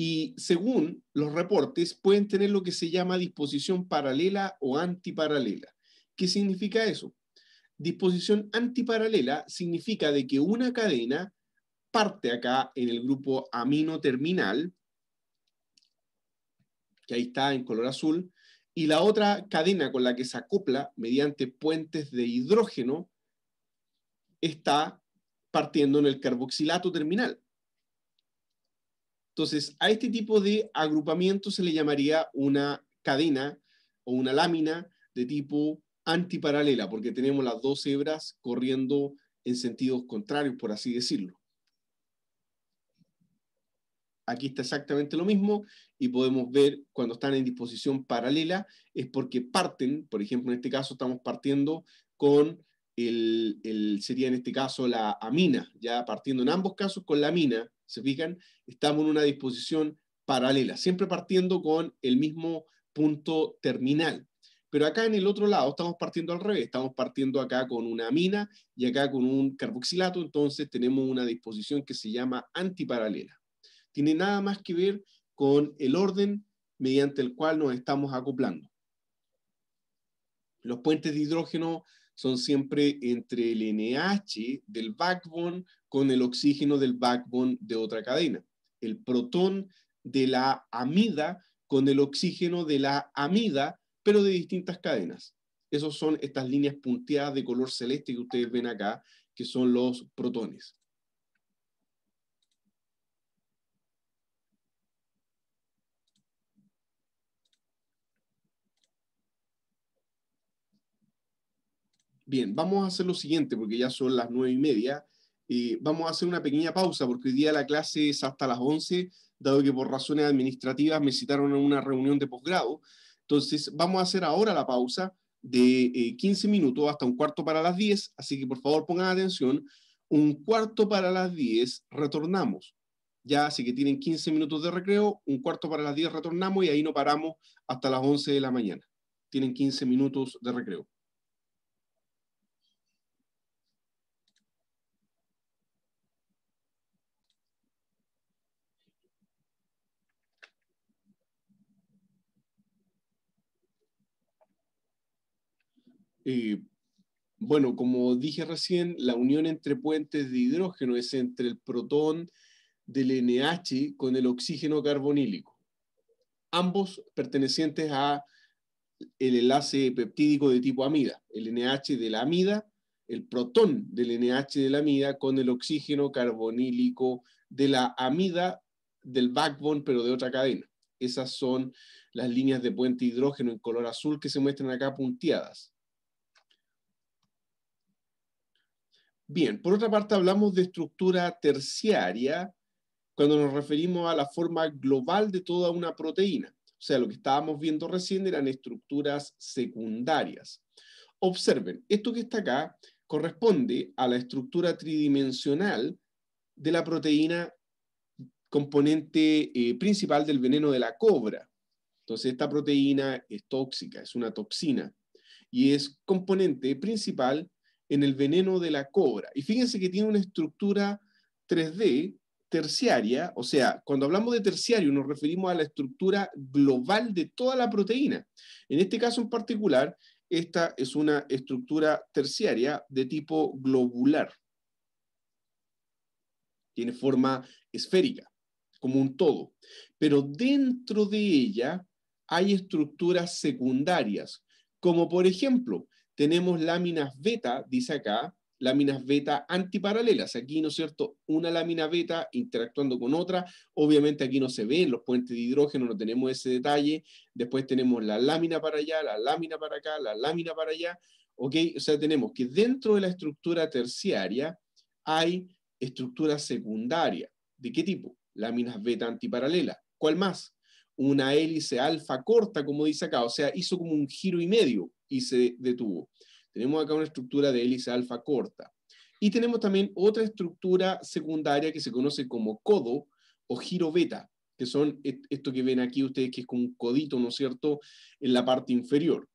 y según los reportes pueden tener lo que se llama disposición paralela o antiparalela. ¿Qué significa eso? Disposición antiparalela significa de que una cadena parte acá en el grupo amino terminal, que ahí está en color azul, y la otra cadena con la que se acopla mediante puentes de hidrógeno está partiendo en el carboxilato terminal. Entonces, a este tipo de agrupamiento se le llamaría una cadena o una lámina de tipo antiparalela, porque tenemos las dos hebras corriendo en sentidos contrarios, por así decirlo. Aquí está exactamente lo mismo y podemos ver cuando están en disposición paralela es porque parten, por ejemplo, en este caso estamos partiendo con el, sería en este caso la amina, ya partiendo en ambos casos con la amina, ¿Se fijan? Estamos en una disposición paralela, siempre partiendo con el mismo punto terminal. Pero acá en el otro lado estamos partiendo al revés, estamos partiendo acá con una amina y acá con un carboxilato, entonces tenemos una disposición que se llama antiparalela. Tiene nada más que ver con el orden mediante el cual nos estamos acoplando. Los puentes de hidrógeno son siempre entre el NH del backbone con el oxígeno del backbone de otra cadena. El protón de la amida con el oxígeno de la amida, pero de distintas cadenas. Esas son estas líneas punteadas de color celeste que ustedes ven acá, que son los protones. Bien, vamos a hacer lo siguiente, porque ya son las nueve y media. vamos a hacer una pequeña pausa, porque hoy día la clase es hasta las once, dado que por razones administrativas me citaron en una reunión de posgrado. Entonces, vamos a hacer ahora la pausa de eh, quince 15 minutos hasta un cuarto para las 10, así que por favor pongan atención. Un cuarto para las 10, retornamos. Ya, así que tienen 15 minutos de recreo, un cuarto para las 10 retornamos y ahí no paramos hasta las 11 de la mañana. Tienen 15 minutos de recreo. Eh, bueno, como dije recién, la unión entre puentes de hidrógeno es entre el protón del NH con el oxígeno carbonílico, ambos pertenecientes a el enlace peptídico de tipo amida, el NH de la amida, el protón del NH de la amida con el oxígeno carbonílico de la amida del backbone, pero de otra cadena. Esas son las líneas de puente hidrógeno en color azul que se muestran acá punteadas. Bien, por otra parte hablamos de estructura terciaria cuando nos referimos a la forma global de toda una proteína. O sea, lo que estábamos viendo recién eran estructuras secundarias. Observen, esto que está acá corresponde a la estructura tridimensional de la proteína componente eh, principal del veneno de la cobra. Entonces, esta proteína es tóxica, es una toxina y es componente principal en el veneno de la cobra. Y fíjense que tiene una estructura 3D terciaria, o sea, cuando hablamos de terciario nos referimos a la estructura global de toda la proteína. En este caso en particular, esta es una estructura terciaria de tipo globular. Tiene forma esférica, como un todo. Pero dentro de ella hay estructuras secundarias, como por ejemplo tenemos láminas beta, dice acá, láminas beta antiparalelas. Aquí, ¿no es cierto? Una lámina beta interactuando con otra. Obviamente aquí no se ven los puentes de hidrógeno, no tenemos ese detalle. Después tenemos la lámina para allá, la lámina para acá, la lámina para allá. ¿Ok? O sea, tenemos que dentro de la estructura terciaria hay estructura secundaria. ¿De qué tipo? Láminas beta antiparalelas. ¿Cuál más? Una hélice alfa corta, como dice acá. O sea, hizo como un giro y medio y se detuvo. Tenemos acá una estructura de hélice alfa corta. Y tenemos también otra estructura secundaria que se conoce como codo o giro beta, que son esto que ven aquí ustedes, que es como un codito, ¿no es cierto?, en la parte inferior.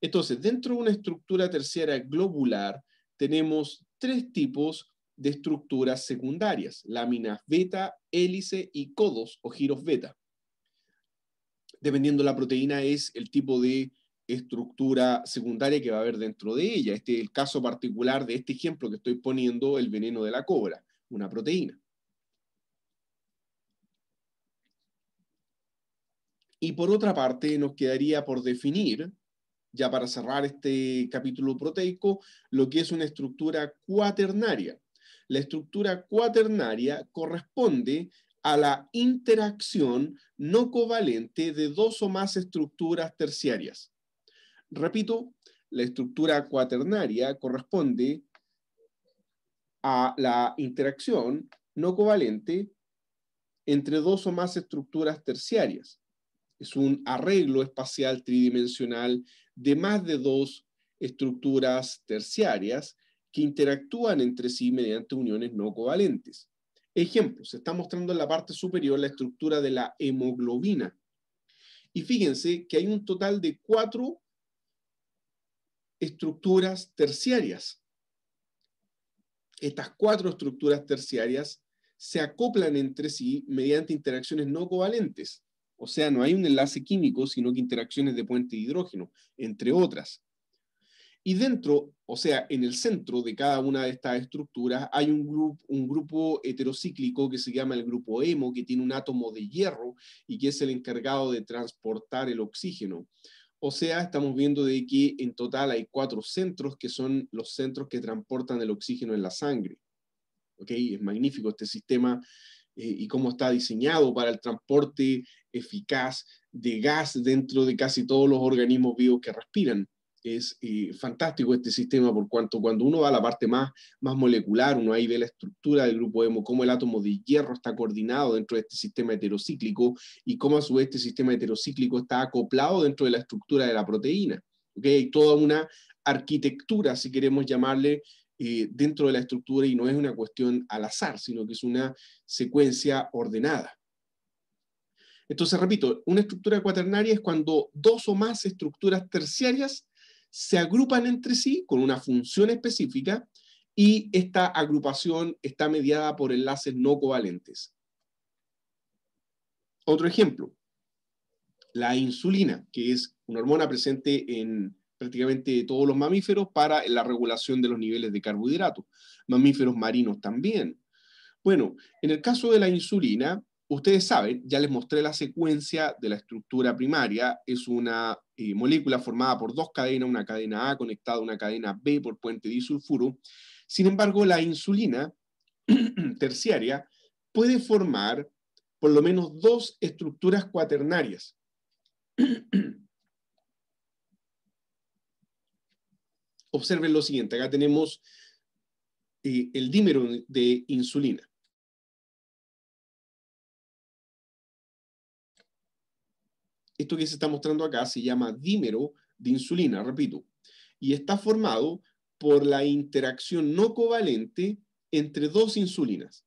Entonces, dentro de una estructura terciaria globular, tenemos tres tipos de estructuras secundarias, láminas beta, hélice y codos o giros beta. Dependiendo de la proteína es el tipo de estructura secundaria que va a haber dentro de ella. Este es el caso particular de este ejemplo que estoy poniendo, el veneno de la cobra, una proteína. Y por otra parte, nos quedaría por definir, ya para cerrar este capítulo proteico, lo que es una estructura cuaternaria. La estructura cuaternaria corresponde a la interacción no covalente de dos o más estructuras terciarias. Repito, la estructura cuaternaria corresponde a la interacción no covalente entre dos o más estructuras terciarias. Es un arreglo espacial tridimensional de más de dos estructuras terciarias que interactúan entre sí mediante uniones no covalentes. Ejemplo, se está mostrando en la parte superior la estructura de la hemoglobina. Y fíjense que hay un total de cuatro estructuras terciarias. Estas cuatro estructuras terciarias se acoplan entre sí mediante interacciones no covalentes. O sea, no hay un enlace químico, sino que interacciones de puente de hidrógeno, entre otras. Y dentro, o sea, en el centro de cada una de estas estructuras hay un, grupo, un grupo heterocíclico que se llama el grupo hemo, que tiene un átomo de hierro y que es el encargado de transportar el oxígeno. O sea, estamos viendo de que en total hay cuatro centros que son los centros que transportan el oxígeno en la sangre. Es magnífico este sistema eh, y cómo está diseñado para el transporte eficaz de gas dentro de casi todos los organismos vivos que respiran es eh, fantástico este sistema por cuanto cuando uno va a la parte más, más molecular, uno ahí ve la estructura del grupo hemo, cómo el átomo de hierro está coordinado dentro de este sistema heterocíclico y cómo a su vez este sistema heterocíclico está acoplado dentro de la estructura de la proteína. Hay toda una arquitectura, si queremos llamarle, eh, dentro de la estructura y no es una cuestión al azar, sino que es una secuencia ordenada. Entonces, repito, una estructura cuaternaria es cuando dos o más estructuras terciarias se agrupan entre sí con una función específica y esta agrupación está mediada por enlaces no covalentes. Otro ejemplo, la insulina, que es una hormona presente en prácticamente todos los mamíferos para la regulación de los niveles de carbohidratos, mamíferos marinos también. Bueno, en el caso de la insulina, Ustedes saben, ya les mostré la secuencia de la estructura primaria. Es una eh, molécula formada por dos cadenas, una cadena A conectada a una cadena B por puente disulfuro. Sin embargo, la insulina terciaria puede formar por lo menos dos estructuras cuaternarias. Observen lo siguiente, acá tenemos eh, el dímero de insulina. esto que se está mostrando acá se llama dímero de insulina, repito, y está formado por la interacción no covalente entre dos insulinas.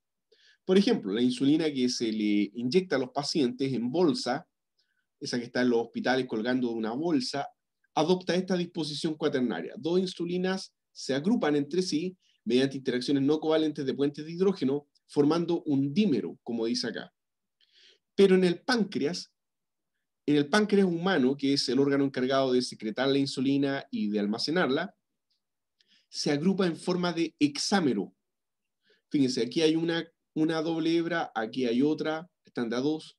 Por ejemplo, la insulina que se le inyecta a los pacientes en bolsa, esa que está en los hospitales colgando una bolsa, adopta esta disposición cuaternaria. Dos insulinas se agrupan entre sí mediante interacciones no covalentes de puentes de hidrógeno, formando un dímero, como dice acá. Pero en el páncreas, en el páncreas humano, que es el órgano encargado de secretar la insulina y de almacenarla, se agrupa en forma de hexámero. Fíjense, aquí hay una, una doble hebra, aquí hay otra, están de dos,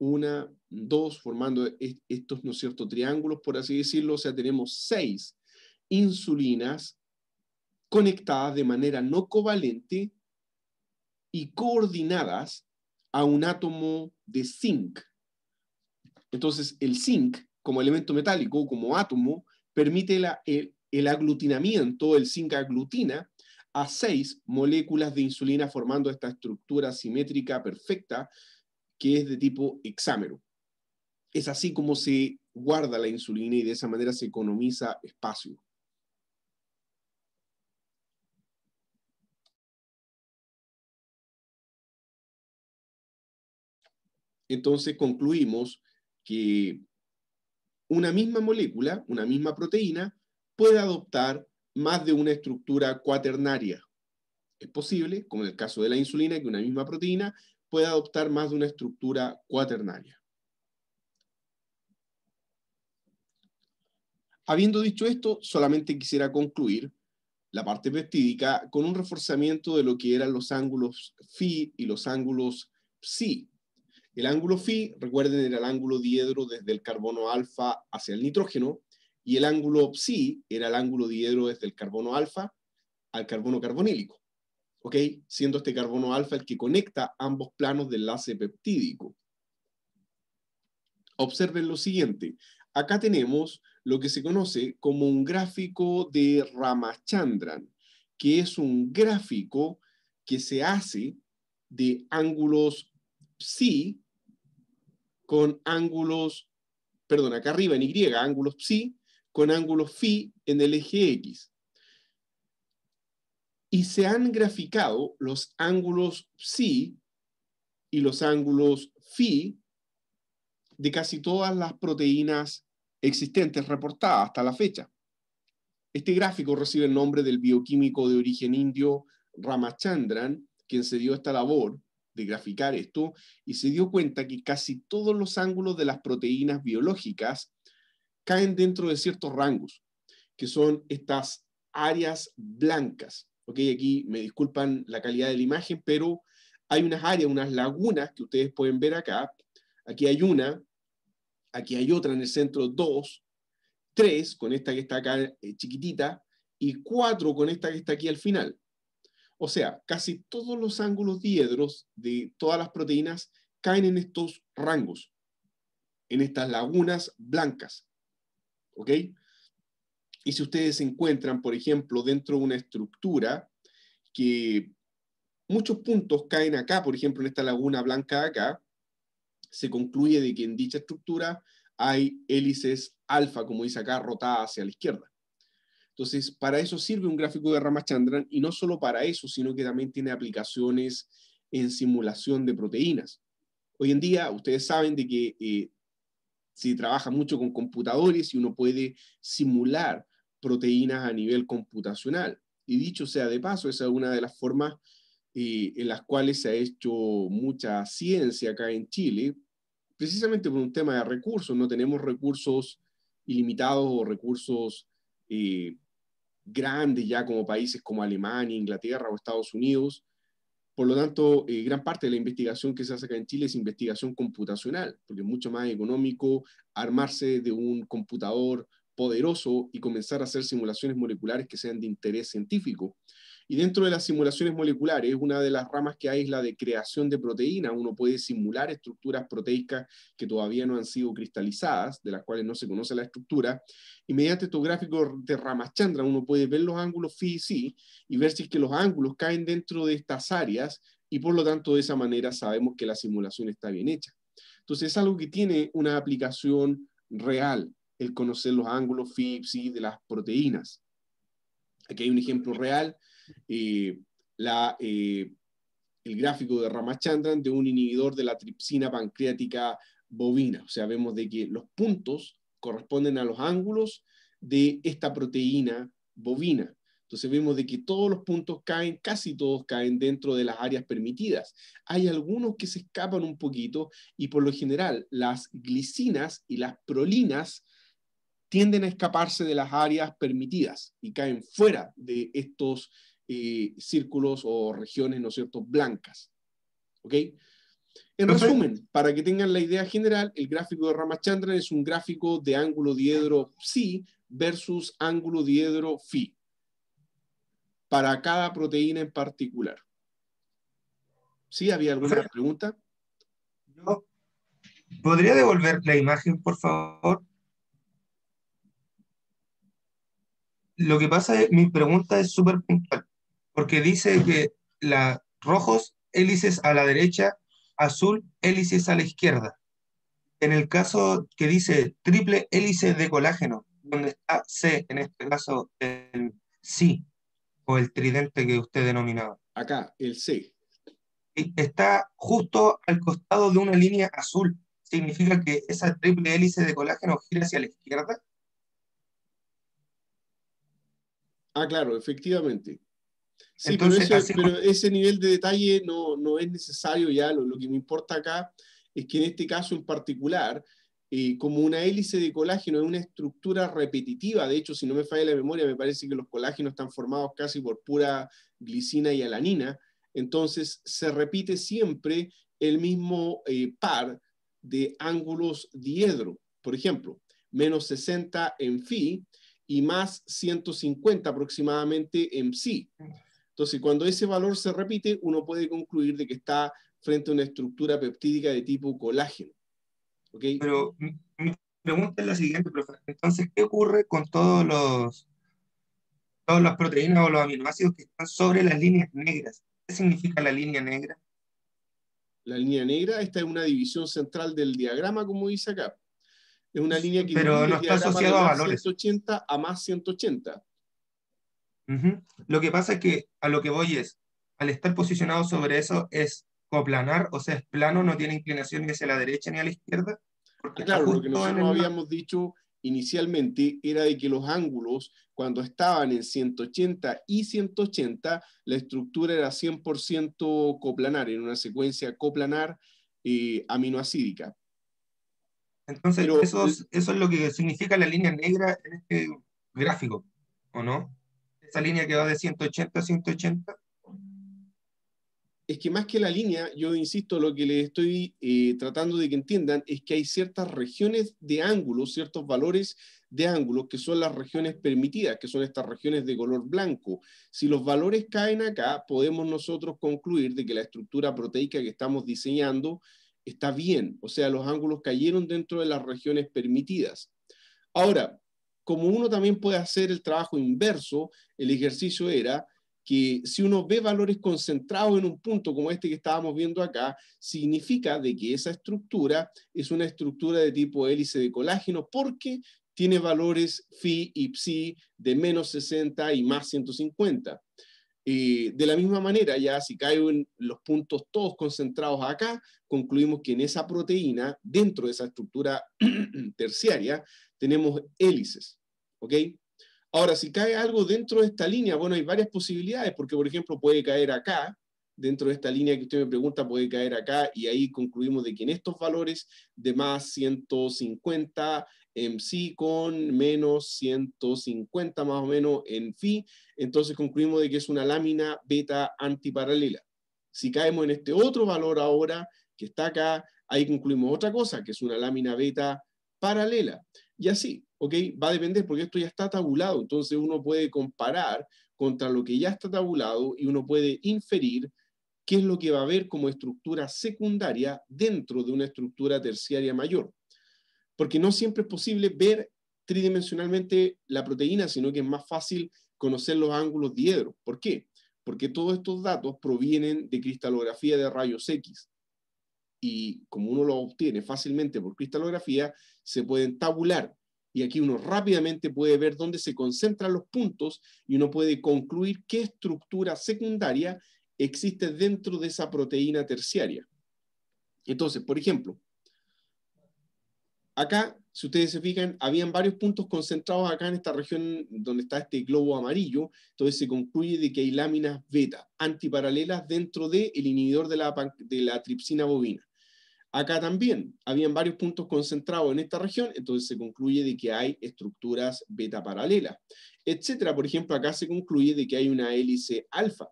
una, dos, formando estos, ¿no es cierto?, triángulos, por así decirlo. O sea, tenemos seis insulinas conectadas de manera no covalente y coordinadas a un átomo de zinc entonces, el zinc, como elemento metálico, como átomo, permite el, aglutinamiento, el zinc aglutina a seis moléculas de insulina formando esta estructura simétrica perfecta que es de tipo hexámero. Es así como se guarda la insulina y de esa manera se economiza espacio. Entonces concluimos que una misma molécula, una misma proteína, puede adoptar más de una estructura cuaternaria. Es posible, como en el caso de la insulina, que una misma proteína pueda adoptar más de una estructura cuaternaria. Habiendo dicho esto, solamente quisiera concluir la parte peptídica con un reforzamiento de lo que eran los ángulos phi y los ángulos psi el ángulo phi, recuerden, era el ángulo diedro desde el carbono alfa hacia el nitrógeno, y el ángulo psi era el ángulo diedro desde el carbono alfa al carbono carbonílico, ¿ok? Siendo este carbono alfa el que conecta ambos planos del enlace peptídico. Observen lo siguiente. Acá tenemos lo que se conoce como un gráfico de Ramachandran, que es un gráfico que se hace de ángulos psi con ángulos, perdón, acá arriba en Y, ángulos psi, con ángulos phi en el eje X. Y se han graficado los ángulos psi y los ángulos phi de casi todas las proteínas existentes reportadas hasta la fecha. Este gráfico recibe el nombre del bioquímico de origen indio Ramachandran, quien se dio esta labor, de graficar esto y se dio cuenta que casi todos los ángulos de las proteínas biológicas caen dentro de ciertos rangos, que son estas áreas blancas. Ok, aquí me disculpan la calidad de la imagen, pero hay unas áreas, unas lagunas que ustedes pueden ver acá. Aquí hay una, aquí hay otra en el centro, dos, tres, con esta que está acá eh, chiquitita, y cuatro con esta que está aquí al final. O sea, casi todos los ángulos diedros de todas las proteínas caen en estos rangos, en estas lagunas blancas. ¿Ok? Y si ustedes se encuentran, por ejemplo, dentro de una estructura que muchos puntos caen acá, por ejemplo, en esta laguna blanca acá, se concluye de que en dicha estructura hay hélices alfa, como dice acá, rotadas hacia la izquierda. Entonces, para eso sirve un gráfico de Ramachandran y no solo para eso, sino que también tiene aplicaciones en simulación de proteínas. Hoy en día, ustedes saben de que eh, se trabaja mucho con computadores y uno puede simular proteínas a nivel computacional. Y dicho sea de paso, esa es una de las formas eh, en las cuales se ha hecho mucha ciencia acá en Chile, precisamente por un tema de recursos. No tenemos recursos ilimitados o recursos eh, grandes ya como países como Alemania, Inglaterra o Estados Unidos. Por lo tanto, eh, gran parte de la investigación que se hace acá en Chile es investigación computacional, porque es mucho más económico armarse de un computador poderoso y comenzar a hacer simulaciones moleculares que sean de interés científico. Y dentro de las simulaciones moleculares, una de las ramas que hay es la de creación de proteínas. Uno puede simular estructuras proteicas que todavía no han sido cristalizadas, de las cuales no se conoce la estructura. Y mediante estos gráficos de Ramachandra, uno puede ver los ángulos phi y psi y ver si es que los ángulos caen dentro de estas áreas y por lo tanto de esa manera sabemos que la simulación está bien hecha. Entonces es algo que tiene una aplicación real, el conocer los ángulos phi y psi de las proteínas. Aquí hay un ejemplo real y la, eh, el gráfico de Ramachandran de un inhibidor de la tripsina pancreática bovina. O sea, vemos de que los puntos corresponden a los ángulos de esta proteína bovina. Entonces vemos de que todos los puntos caen, casi todos caen dentro de las áreas permitidas. Hay algunos que se escapan un poquito y por lo general las glicinas y las prolinas tienden a escaparse de las áreas permitidas y caen fuera de estos círculos o regiones, ¿no es cierto?, blancas. ¿Ok? En resumen, para que tengan la idea general, el gráfico de Ramachandra es un gráfico de ángulo diedro psi versus ángulo diedro phi para cada proteína en particular. ¿Sí? ¿Había alguna pregunta? No. ¿Podría devolver la imagen, por favor? Lo que pasa es, mi pregunta es súper puntual porque dice que la, rojos hélices a la derecha, azul hélices a la izquierda. En el caso que dice triple hélice de colágeno, donde está C, en este caso el C, o el tridente que usted denominaba. Acá, el C. Está justo al costado de una línea azul. ¿Significa que esa triple hélice de colágeno gira hacia la izquierda? Ah, claro, efectivamente. Sí, pero, ese nivel de detalle no, es necesario ya. Lo, que me importa acá es que en este caso en particular, eh, como una hélice de colágeno es una estructura repetitiva, de hecho, si no me falla la memoria, me parece que los colágenos están formados casi por pura glicina y alanina, entonces se repite siempre el mismo eh, par de ángulos diedro, por ejemplo, menos 60 en phi y más 150 aproximadamente en psi. Entonces, cuando ese valor se repite, uno puede concluir de que está frente a una estructura peptídica de tipo colágeno. Pero mi pregunta es la siguiente, profesor. Entonces, ¿qué ocurre con todos los, todas las proteínas o los aminoácidos que están sobre las líneas negras? ¿Qué significa la línea negra? La línea negra, esta es una división central del diagrama, como dice acá. Es una línea que Pero no está asociado a valores. 180 a más 180. Lo que pasa es que a lo que voy es, al estar posicionado sobre eso, es coplanar, o sea, es plano, no tiene inclinación ni hacia la derecha ni a la izquierda. claro, lo que nosotros habíamos dicho inicialmente era de que los ángulos, cuando estaban en 180 y 180, la estructura era 100% coplanar, en una secuencia coplanar y eh, aminoacídica. Entonces, eso, es, eso es lo que significa la línea negra en este gráfico, ¿o no? ¿Esta línea que va de 180 a 180? Es que más que la línea, yo insisto, lo que les estoy eh, tratando de que entiendan es que hay ciertas regiones de ángulos, ciertos valores de ángulos que son las regiones permitidas, que son estas regiones de color blanco. Si los valores caen acá, podemos nosotros concluir de que la estructura proteica que estamos diseñando está bien, o sea, los ángulos cayeron dentro de las regiones permitidas. Ahora, como uno también puede hacer el trabajo inverso, el ejercicio era que si uno ve valores concentrados en un punto como este que estábamos viendo acá, significa de que esa estructura es una estructura de tipo hélice de colágeno porque tiene valores phi y psi de menos 60 y más 150. Eh, de la misma manera, ya si caen los puntos todos concentrados acá, concluimos que en esa proteína, dentro de esa estructura terciaria, tenemos hélices. ¿ok? Ahora, si cae algo dentro de esta línea, bueno, hay varias posibilidades, porque por ejemplo puede caer acá, dentro de esta línea que usted me pregunta, puede caer acá y ahí concluimos de que en estos valores de más 150 en psi con menos 150 más o menos en phi, entonces concluimos de que es una lámina beta antiparalela. Si caemos en este otro valor ahora que está acá, ahí concluimos otra cosa, que es una lámina beta paralela. Y así, ¿ok? Va a depender porque esto ya está tabulado, entonces uno puede comparar contra lo que ya está tabulado y uno puede inferir qué es lo que va a haber como estructura secundaria dentro de una estructura terciaria mayor. Porque no siempre es posible ver tridimensionalmente la proteína, sino que es más fácil conocer los ángulos diedros. ¿Por qué? Porque todos estos datos provienen de cristalografía de rayos X y como uno lo obtiene fácilmente por cristalografía, se pueden tabular. Y aquí uno rápidamente puede ver dónde se concentran los puntos y uno puede concluir qué estructura secundaria existe dentro de esa proteína terciaria. Entonces, por ejemplo, acá, si ustedes se fijan, habían varios puntos concentrados acá en esta región donde está este globo amarillo, entonces se concluye de que hay láminas beta antiparalelas dentro del inhibidor de la, de la tripsina bovina. Acá también habían varios puntos concentrados en esta región, entonces se concluye de que hay estructuras beta paralelas, etcétera. Por ejemplo, acá se concluye de que hay una hélice alfa,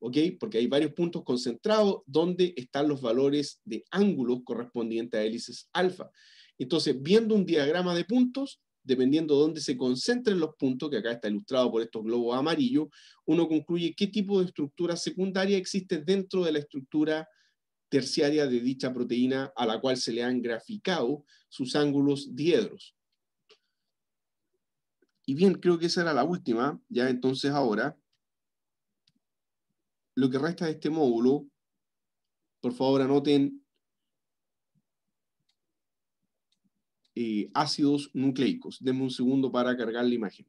¿ok? Porque hay varios puntos concentrados donde están los valores de ángulos correspondientes a hélices alfa. Entonces, viendo un diagrama de puntos, dependiendo de dónde se concentren los puntos, que acá está ilustrado por estos globos amarillos, uno concluye qué tipo de estructura secundaria existe dentro de la estructura terciaria de dicha proteína a la cual se le han graficado sus ángulos diedros. Y bien, creo que esa era la última. Ya entonces ahora, lo que resta de este módulo, por favor anoten eh, ácidos nucleicos. Denme un segundo para cargar la imagen.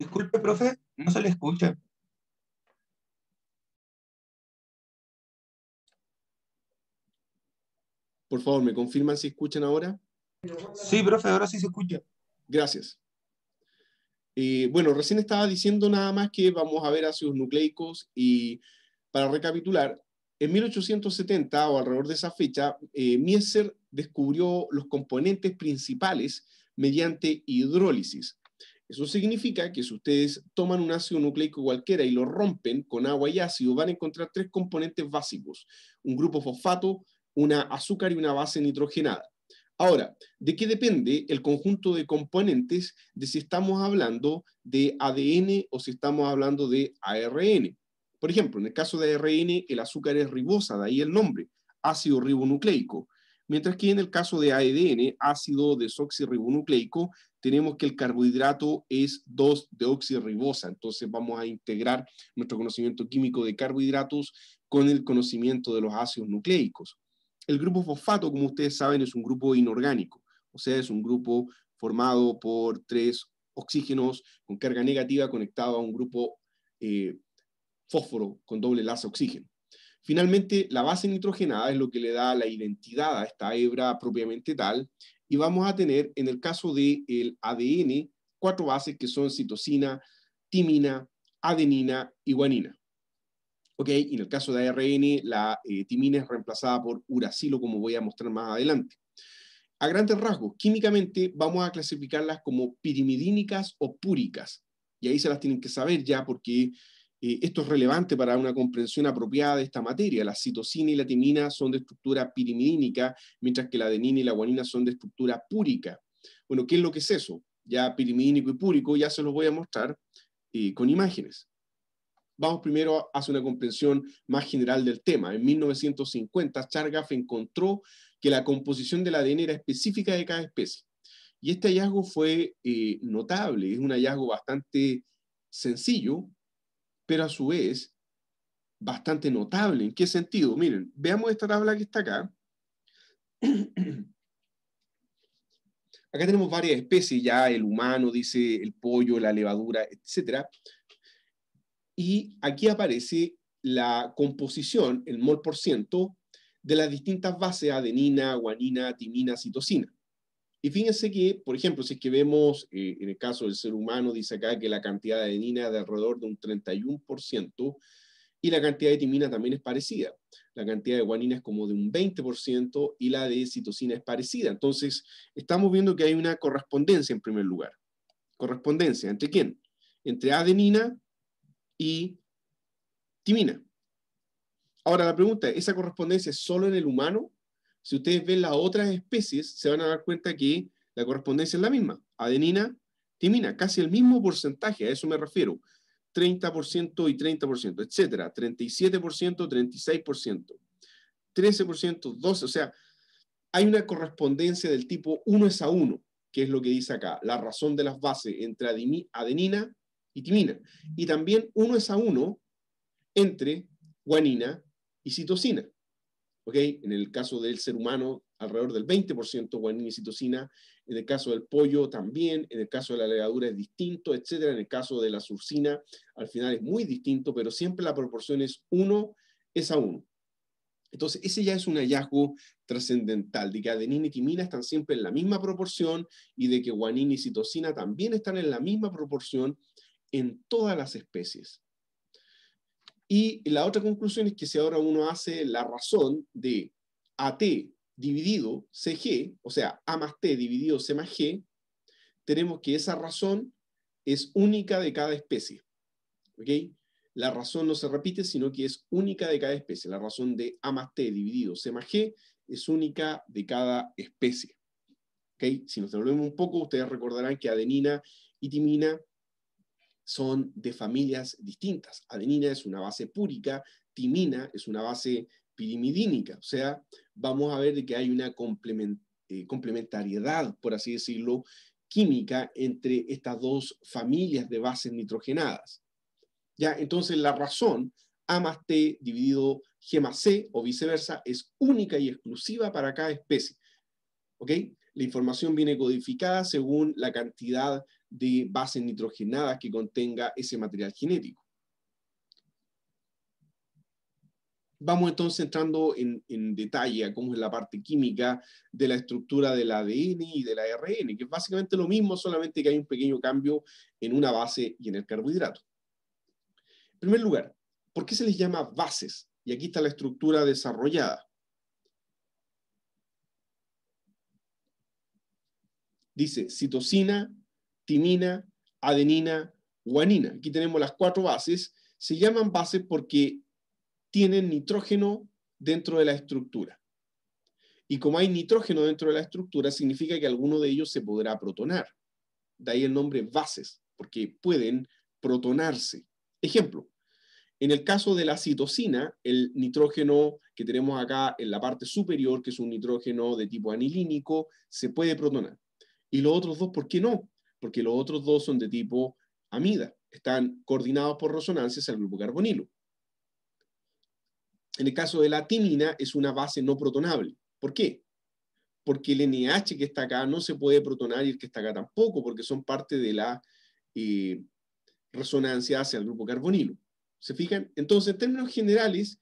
Disculpe, profe, no se le escucha. Por favor, ¿me confirman si escuchan ahora? Sí, profe, ahora sí se escucha. Gracias. Eh, bueno, recién estaba diciendo nada más que vamos a ver ácidos nucleicos y para recapitular, en 1870 o alrededor de esa fecha, eh, Mieser descubrió los componentes principales mediante hidrólisis. Eso significa que si ustedes toman un ácido nucleico cualquiera y lo rompen con agua y ácido, van a encontrar tres componentes básicos, un grupo fosfato, una azúcar y una base nitrogenada. Ahora, ¿de qué depende el conjunto de componentes de si estamos hablando de ADN o si estamos hablando de ARN? Por ejemplo, en el caso de ARN, el azúcar es ribosa, de ahí el nombre, ácido ribonucleico. Mientras que en el caso de ADN, ácido desoxirribonucleico, tenemos que el carbohidrato es 2-deoxirribosa. Entonces vamos a integrar nuestro conocimiento químico de carbohidratos con el conocimiento de los ácidos nucleicos. El grupo fosfato, como ustedes saben, es un grupo inorgánico, o sea, es un grupo formado por tres oxígenos con carga negativa conectado a un grupo eh, fósforo con doble lazo oxígeno. Finalmente, la base nitrogenada es lo que le da la identidad a esta hebra propiamente tal y vamos a tener, en el caso del el ADN, cuatro bases que son citosina, timina, adenina y guanina. ¿ok? Y en el caso de ARN, la eh, timina es reemplazada por uracilo, como voy a mostrar más adelante. A grandes rasgos, químicamente vamos a clasificarlas como pirimidínicas o púricas. Y ahí se las tienen que saber ya porque eh, esto es relevante para una comprensión apropiada de esta materia. La citosina y la timina son de estructura pirimidínica, mientras que la adenina y la guanina son de estructura púrica. Bueno, ¿qué es lo que es eso? Ya pirimidínico y púrico, ya se los voy a mostrar eh, con imágenes. Vamos primero a hacer una comprensión más general del tema. En 1950, Chargaff encontró que la composición del ADN era específica de cada especie. Y este hallazgo fue eh, notable, es un hallazgo bastante sencillo, pero a su vez bastante notable. ¿En qué sentido? Miren, veamos esta tabla que está acá. Acá tenemos varias especies, ya el humano, dice el pollo, la levadura, etc. Y aquí aparece la composición, el mol por ciento, de las distintas bases, adenina, guanina, timina, citosina. Y fíjense que, por ejemplo, si es que vemos eh, en el caso del ser humano, dice acá que la cantidad de adenina es de alrededor de un 31% y la cantidad de timina también es parecida. La cantidad de guanina es como de un 20% y la de citosina es parecida. Entonces, estamos viendo que hay una correspondencia en primer lugar. ¿Correspondencia entre quién? Entre adenina y timina. Ahora, la pregunta, es, ¿esa correspondencia es solo en el humano si ustedes ven las otras especies, se van a dar cuenta que la correspondencia es la misma. Adenina, timina, casi el mismo porcentaje, a eso me refiero. 30% y 30%, etcétera. 37%, 36%, 13%, 12%. O sea, hay una correspondencia del tipo 1 es a 1, que es lo que dice acá, la razón de las bases entre adenina y timina. Y también 1 es a 1 entre guanina y citosina. En el caso del ser humano, alrededor del 20% guanina y citocina, en el caso del pollo también, en el caso de la levadura es distinto, etc. En el caso de la surcina, al final es muy distinto, pero siempre la proporción es 1 es a 1. Entonces, ese ya es un hallazgo trascendental, de que adenina y timina están siempre en la misma proporción y de que guanina y citocina también están en la misma proporción en todas las especies. Y la otra conclusión es que si ahora uno hace la razón de AT dividido CG, o sea, A más T dividido C más G, tenemos que esa razón es única de cada especie. La razón no se repite, sino que es única de cada especie. La razón de A más T dividido C más G es única de cada especie. Si nos devolvemos un poco, ustedes recordarán que adenina y timina son de familias distintas. Adenina es una base púrica, timina es una base pirimidínica, o sea, vamos a ver que hay una eh, complementariedad, por así decirlo, química entre estas dos familias de bases nitrogenadas. Ya, entonces la razón A más T dividido G más C o viceversa es única y exclusiva para cada especie. ¿Ok? La información viene codificada según la cantidad de bases nitrogenadas que contenga ese material genético. Vamos entonces entrando en, detalle a cómo es la parte química de la estructura del ADN y de la ARN, que es básicamente lo mismo, solamente que hay un pequeño cambio en una base y en el carbohidrato. En primer lugar, ¿por qué se les llama bases? Y aquí está la estructura desarrollada. Dice citosina, timina, adenina, guanina. Aquí tenemos las cuatro bases. Se llaman bases porque tienen nitrógeno dentro de la estructura. Y como hay nitrógeno dentro de la estructura, significa que alguno de ellos se podrá protonar. De ahí el nombre bases, porque pueden protonarse. Ejemplo, en el caso de la citosina, el nitrógeno que tenemos acá en la parte superior, que es un nitrógeno de tipo anilínico, se puede protonar. Y los otros dos, ¿por qué no? porque los otros dos son de tipo amida, están coordinados por resonancias al grupo carbonilo. En el caso de la timina es una base no protonable. ¿Por qué? Porque el NH que está acá no se puede protonar y el que está acá tampoco, porque son parte de la eh, resonancia hacia el grupo carbonilo. ¿Se fijan? Entonces, en términos generales,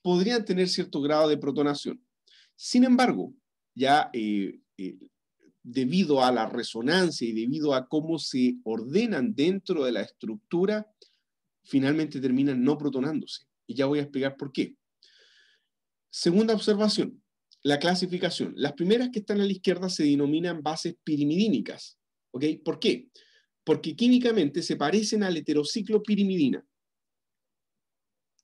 podrían tener cierto grado de protonación. Sin embargo, ya eh, eh, debido a la resonancia y debido a cómo se ordenan dentro de la estructura, finalmente terminan no protonándose. Y ya voy a explicar por qué. Segunda observación, la clasificación. Las primeras que están a la izquierda se denominan bases pirimidínicas. ¿ok? ¿Por qué? Porque químicamente se parecen al heterociclo pirimidina.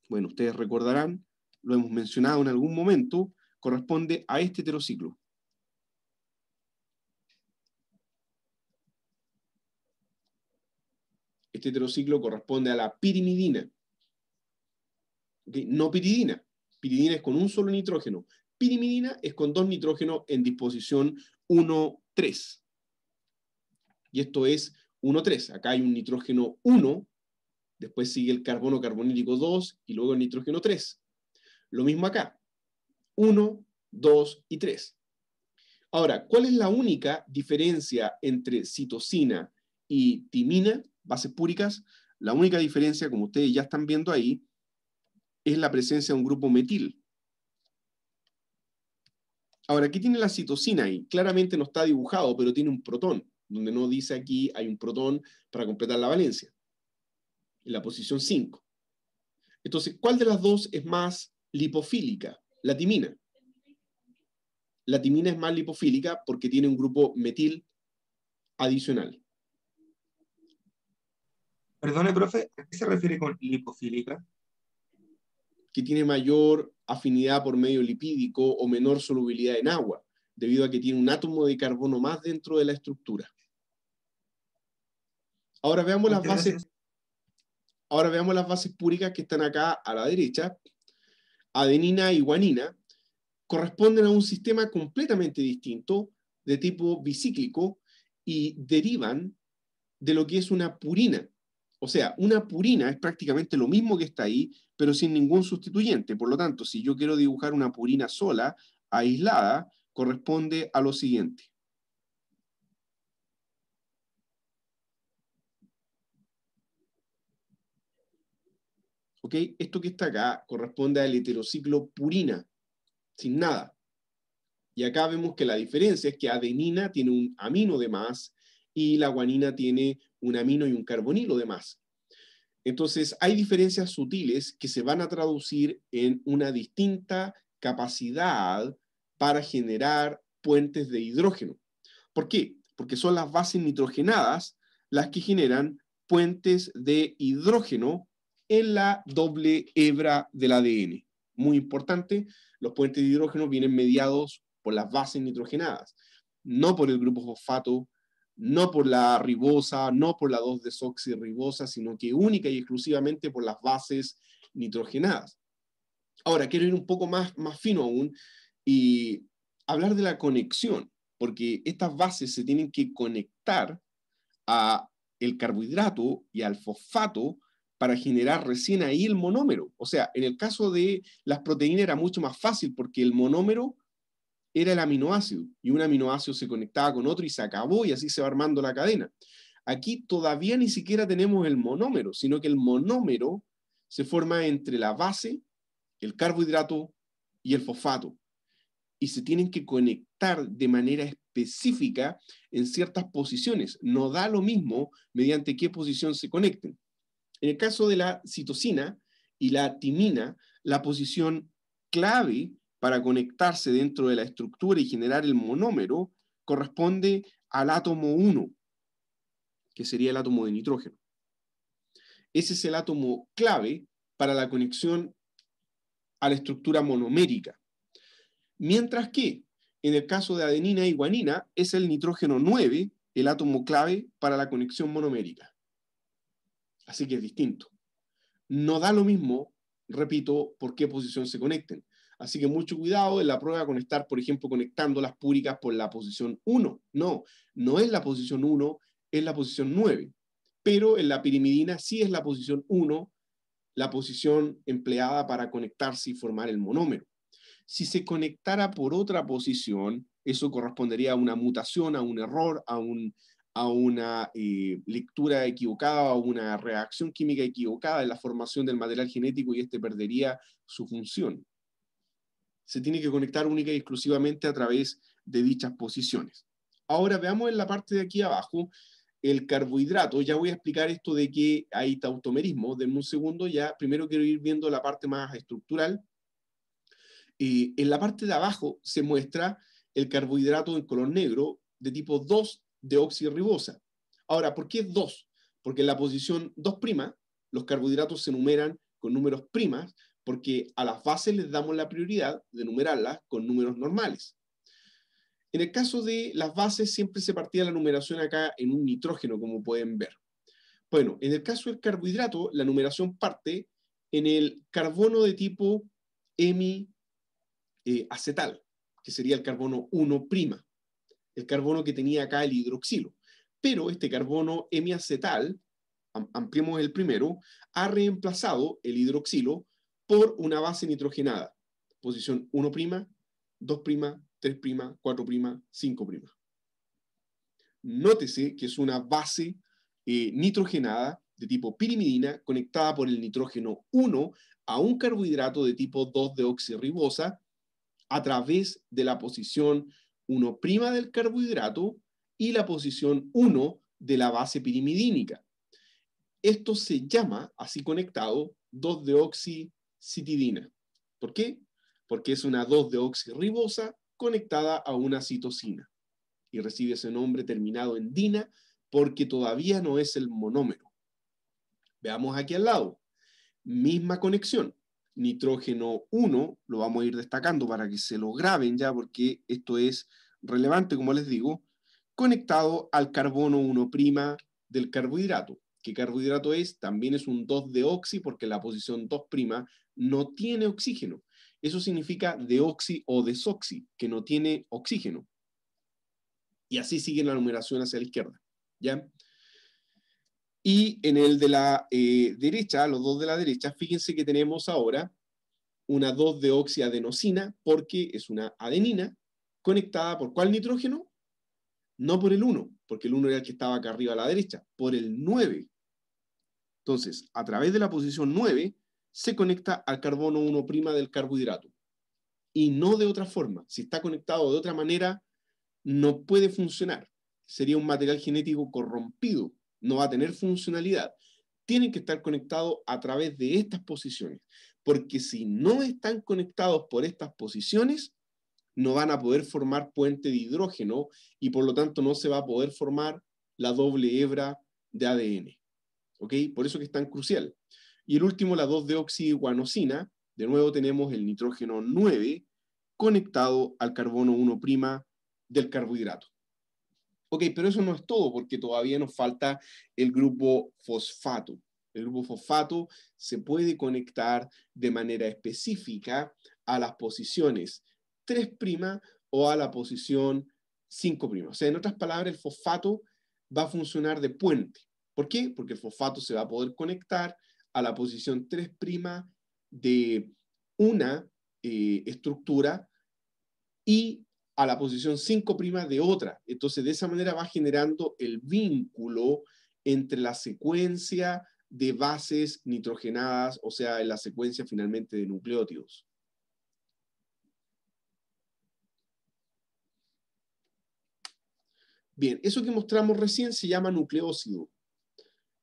Bueno, ustedes recordarán, lo hemos mencionado en algún momento, corresponde a este heterociclo. Este heterociclo corresponde a la pirimidina. No piridina. Piridina es con un solo nitrógeno. Pirimidina es con dos nitrógenos en disposición 1-3. Y esto es 1-3. Acá hay un nitrógeno 1, después sigue el carbono carbonílico 2 y luego el nitrógeno 3. Lo mismo acá. 1, 2 y 3. Ahora, ¿cuál es la única diferencia entre citosina y timina? bases púricas, la única diferencia, como ustedes ya están viendo ahí, es la presencia de un grupo metil. Ahora, ¿qué tiene la citosina ahí. Claramente no está dibujado, pero tiene un protón, donde no dice aquí hay un protón para completar la valencia. En la posición 5. Entonces, ¿cuál de las dos es más lipofílica? La timina. La timina es más lipofílica porque tiene un grupo metil adicional. Perdone, profe, ¿a qué se refiere con lipofílica? Que tiene mayor afinidad por medio lipídico o menor solubilidad en agua, debido a que tiene un átomo de carbono más dentro de la estructura. Ahora veamos las bases. Ahora veamos las bases púricas que están acá a la derecha. Adenina y guanina corresponden a un sistema completamente distinto de tipo bicíclico y derivan de lo que es una purina, o sea, una purina es prácticamente lo mismo que está ahí, pero sin ningún sustituyente. Por lo tanto, si yo quiero dibujar una purina sola, aislada, corresponde a lo siguiente. ¿Ok? Esto que está acá corresponde al heterociclo purina, sin nada. Y acá vemos que la diferencia es que adenina tiene un amino de más, y la guanina tiene un amino y un carbonilo además. más. Entonces, hay diferencias sutiles que se van a traducir en una distinta capacidad para generar puentes de hidrógeno. ¿Por qué? Porque son las bases nitrogenadas las que generan puentes de hidrógeno en la doble hebra del ADN. Muy importante, los puentes de hidrógeno vienen mediados por las bases nitrogenadas, no por el grupo fosfato no por la ribosa, no por la 2-desoxirribosa, sino que única y exclusivamente por las bases nitrogenadas. Ahora, quiero ir un poco más, más fino aún y hablar de la conexión, porque estas bases se tienen que conectar a el carbohidrato y al fosfato para generar recién ahí el monómero. O sea, en el caso de las proteínas era mucho más fácil porque el monómero era el aminoácido y un aminoácido se conectaba con otro y se acabó y así se va armando la cadena. Aquí todavía ni siquiera tenemos el monómero, sino que el monómero se forma entre la base, el carbohidrato y el fosfato. Y se tienen que conectar de manera específica en ciertas posiciones. No da lo mismo mediante qué posición se conecten. En el caso de la citosina y la timina, la posición clave para conectarse dentro de la estructura y generar el monómero corresponde al átomo 1, que sería el átomo de nitrógeno. Ese es el átomo clave para la conexión a la estructura monomérica. Mientras que en el caso de adenina y guanina es el nitrógeno 9 el átomo clave para la conexión monomérica. Así que es distinto. No da lo mismo, repito, por qué posición se conecten. Así que mucho cuidado en la prueba con estar, por ejemplo, conectando las púricas por la posición 1. No, no es la posición 1, es la posición 9. Pero en la pirimidina sí es la posición 1, la posición empleada para conectarse y formar el monómero. Si se conectara por otra posición, eso correspondería a una mutación, a un error, a, una eh, lectura equivocada, a una reacción química equivocada en la formación del material genético y este perdería su función se tiene que conectar única y exclusivamente a través de dichas posiciones. Ahora veamos en la parte de aquí abajo el carbohidrato. Ya voy a explicar esto de que hay tautomerismo. Denme un segundo, ya primero quiero ir viendo la parte más estructural. Y eh, en la parte de abajo se muestra el carbohidrato en color negro de tipo 2 de oxirribosa. Ahora, ¿por qué 2? Porque en la posición 2', los carbohidratos se numeran con números primas, porque a las bases les damos la prioridad de numerarlas con números normales. En el caso de las bases, siempre se partía la numeración acá en un nitrógeno, como pueden ver. Bueno, en el caso del carbohidrato, la numeración parte en el carbono de tipo hemiacetal, que sería el carbono 1', el carbono que tenía acá el hidroxilo. Pero este carbono hemiacetal, ampliemos el primero, ha reemplazado el hidroxilo por una base nitrogenada. Posición 1', 2', 3', 4', 5'. Nótese que es una base eh, nitrogenada de tipo pirimidina conectada por el nitrógeno 1 a un carbohidrato de tipo 2 de oxirribosa a través de la posición 1' del carbohidrato y la posición 1 de la base pirimidínica. Esto se llama, así conectado, 2 de citidina. ¿Por qué? Porque es una 2-deoxirribosa conectada a una citosina y recibe ese nombre terminado en dina porque todavía no es el monómero. Veamos aquí al lado. Misma conexión. Nitrógeno 1, lo vamos a ir destacando para que se lo graben ya porque esto es relevante, como les digo, conectado al carbono 1' del carbohidrato. ¿Qué carbohidrato es, también es un 2 de oxi porque la posición 2' no tiene oxígeno. Eso significa deoxi o desoxi, que no tiene oxígeno. Y así sigue la numeración hacia la izquierda. ¿ya? Y en el de la eh, derecha, los dos de la derecha, fíjense que tenemos ahora una 2 deoxiadenosina porque es una adenina conectada por cuál nitrógeno? No por el 1, porque el 1 era el que estaba acá arriba a la derecha, por el 9. Entonces, a través de la posición 9, se conecta al carbono 1' del carbohidrato. Y no de otra forma. Si está conectado de otra manera, no puede funcionar. Sería un material genético corrompido. No va a tener funcionalidad. Tienen que estar conectados a través de estas posiciones. Porque si no están conectados por estas posiciones, no van a poder formar puente de hidrógeno y por lo tanto no se va a poder formar la doble hebra de ADN. ¿Ok? Por eso que es tan crucial. Y el último, la 2 guanosina, De nuevo tenemos el nitrógeno 9 conectado al carbono 1' del carbohidrato. Ok, pero eso no es todo porque todavía nos falta el grupo fosfato. El grupo fosfato se puede conectar de manera específica a las posiciones 3' o a la posición 5'. O sea, en otras palabras, el fosfato va a funcionar de puente. ¿Por qué? Porque el fosfato se va a poder conectar a la posición 3' de una eh, estructura y a la posición 5' de otra. Entonces, de esa manera va generando el vínculo entre la secuencia de bases nitrogenadas, o sea, en la secuencia finalmente de nucleótidos. Bien, eso que mostramos recién se llama nucleócido,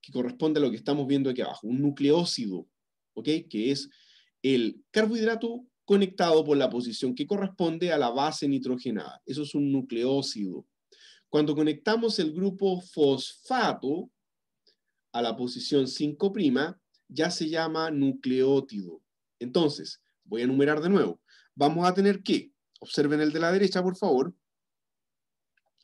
que corresponde a lo que estamos viendo aquí abajo, un nucleócido, ¿ok? Que es el carbohidrato conectado por la posición que corresponde a la base nitrogenada. Eso es un nucleócido. Cuando conectamos el grupo fosfato a la posición 5', ya se llama nucleótido. Entonces, voy a enumerar de nuevo. Vamos a tener que, observen el de la derecha, por favor,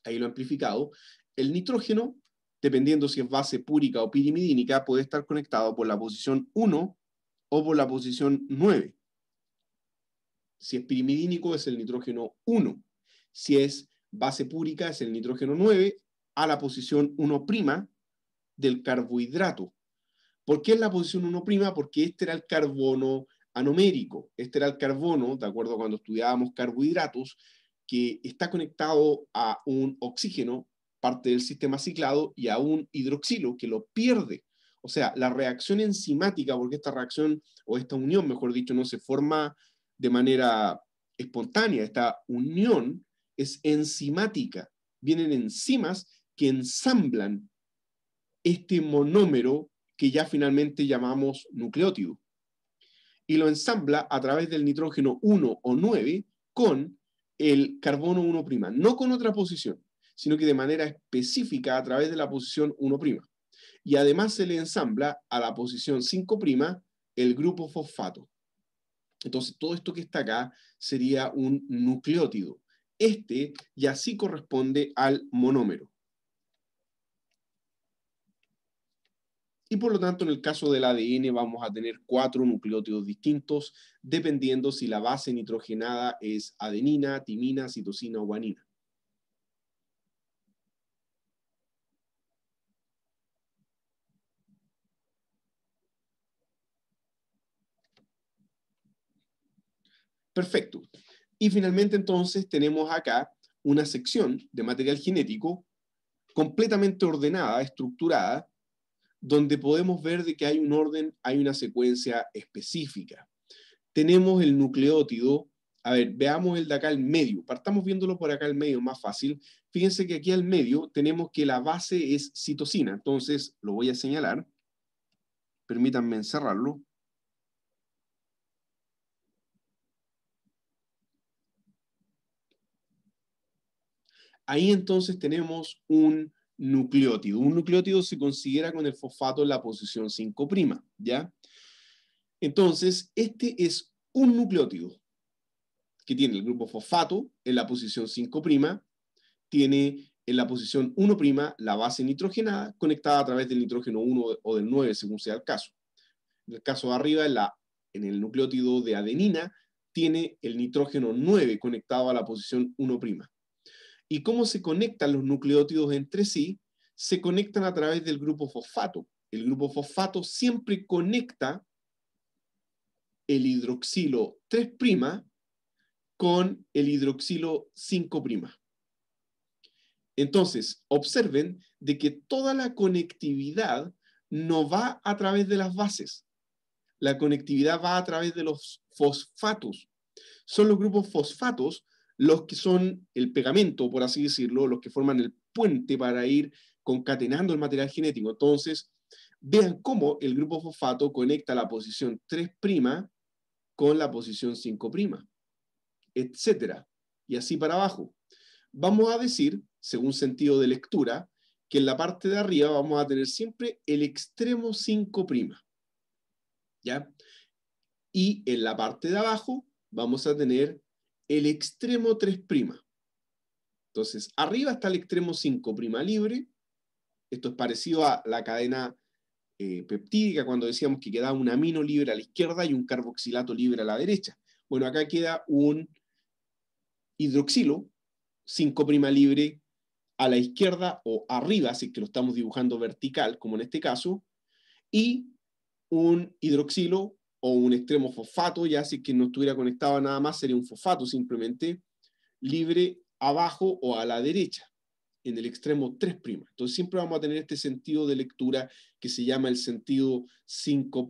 ahí lo he amplificado, el nitrógeno, dependiendo si es base púrica o pirimidínica, puede estar conectado por la posición 1 o por la posición 9. Si es pirimidínico es el nitrógeno 1. Si es base púrica es el nitrógeno 9 a la posición 1' del carbohidrato. ¿Por qué es la posición 1'? Porque este era el carbono anomérico. Este era el carbono, de acuerdo a cuando estudiábamos carbohidratos, que está conectado a un oxígeno, parte del sistema ciclado, y a un hidroxilo que lo pierde. O sea, la reacción enzimática, porque esta reacción o esta unión, mejor dicho, no se forma de manera espontánea, esta unión es enzimática. Vienen enzimas que ensamblan este monómero que ya finalmente llamamos nucleótido. Y lo ensambla a través del nitrógeno 1 o 9 con el carbono 1', no con otra posición, sino que de manera específica a través de la posición 1'. Y además se le ensambla a la posición 5' el grupo fosfato. Entonces, todo esto que está acá sería un nucleótido. Este ya sí corresponde al monómero. y por lo tanto en el caso del ADN vamos a tener cuatro nucleótidos distintos dependiendo si la base nitrogenada es adenina, timina, citosina o guanina. Perfecto. Y finalmente entonces tenemos acá una sección de material genético completamente ordenada, estructurada, donde podemos ver de que hay un orden, hay una secuencia específica. Tenemos el nucleótido, a ver, veamos el de acá al medio, partamos viéndolo por acá al medio, más fácil. Fíjense que aquí al medio tenemos que la base es citosina, entonces lo voy a señalar. Permítanme encerrarlo. Ahí entonces tenemos un nucleótido. Un nucleótido se considera con el fosfato en la posición 5', ¿ya? Entonces, este es un nucleótido que tiene el grupo fosfato en la posición 5', tiene en la posición 1' la base nitrogenada conectada a través del nitrógeno 1 o del 9, según sea el caso. En el caso de arriba, en, la, en el nucleótido de adenina, tiene el nitrógeno 9 conectado a la posición 1'. ¿Y cómo se conectan los nucleótidos entre sí? Se conectan a través del grupo fosfato. El grupo fosfato siempre conecta el hidroxilo 3' con el hidroxilo 5'. Entonces, observen de que toda la conectividad no va a través de las bases. La conectividad va a través de los fosfatos. Son los grupos fosfatos los que son el pegamento, por así decirlo, los que forman el puente para ir concatenando el material genético. Entonces, vean cómo el grupo fosfato conecta la posición 3' con la posición 5', etcétera, y así para abajo. Vamos a decir, según sentido de lectura, que en la parte de arriba vamos a tener siempre el extremo 5', ¿ya? Y en la parte de abajo vamos a tener el extremo 3'. Entonces, arriba está el extremo 5' libre. Esto es parecido a la cadena eh, peptídica cuando decíamos que quedaba un amino libre a la izquierda y un carboxilato libre a la derecha. Bueno, acá queda un hidroxilo 5' libre a la izquierda o arriba, así que lo estamos dibujando vertical, como en este caso, y un hidroxilo o un extremo fosfato, ya si que no estuviera conectado a nada más, sería un fosfato simplemente, libre abajo o a la derecha, en el extremo 3'. Entonces siempre vamos a tener este sentido de lectura que se llama el sentido 5'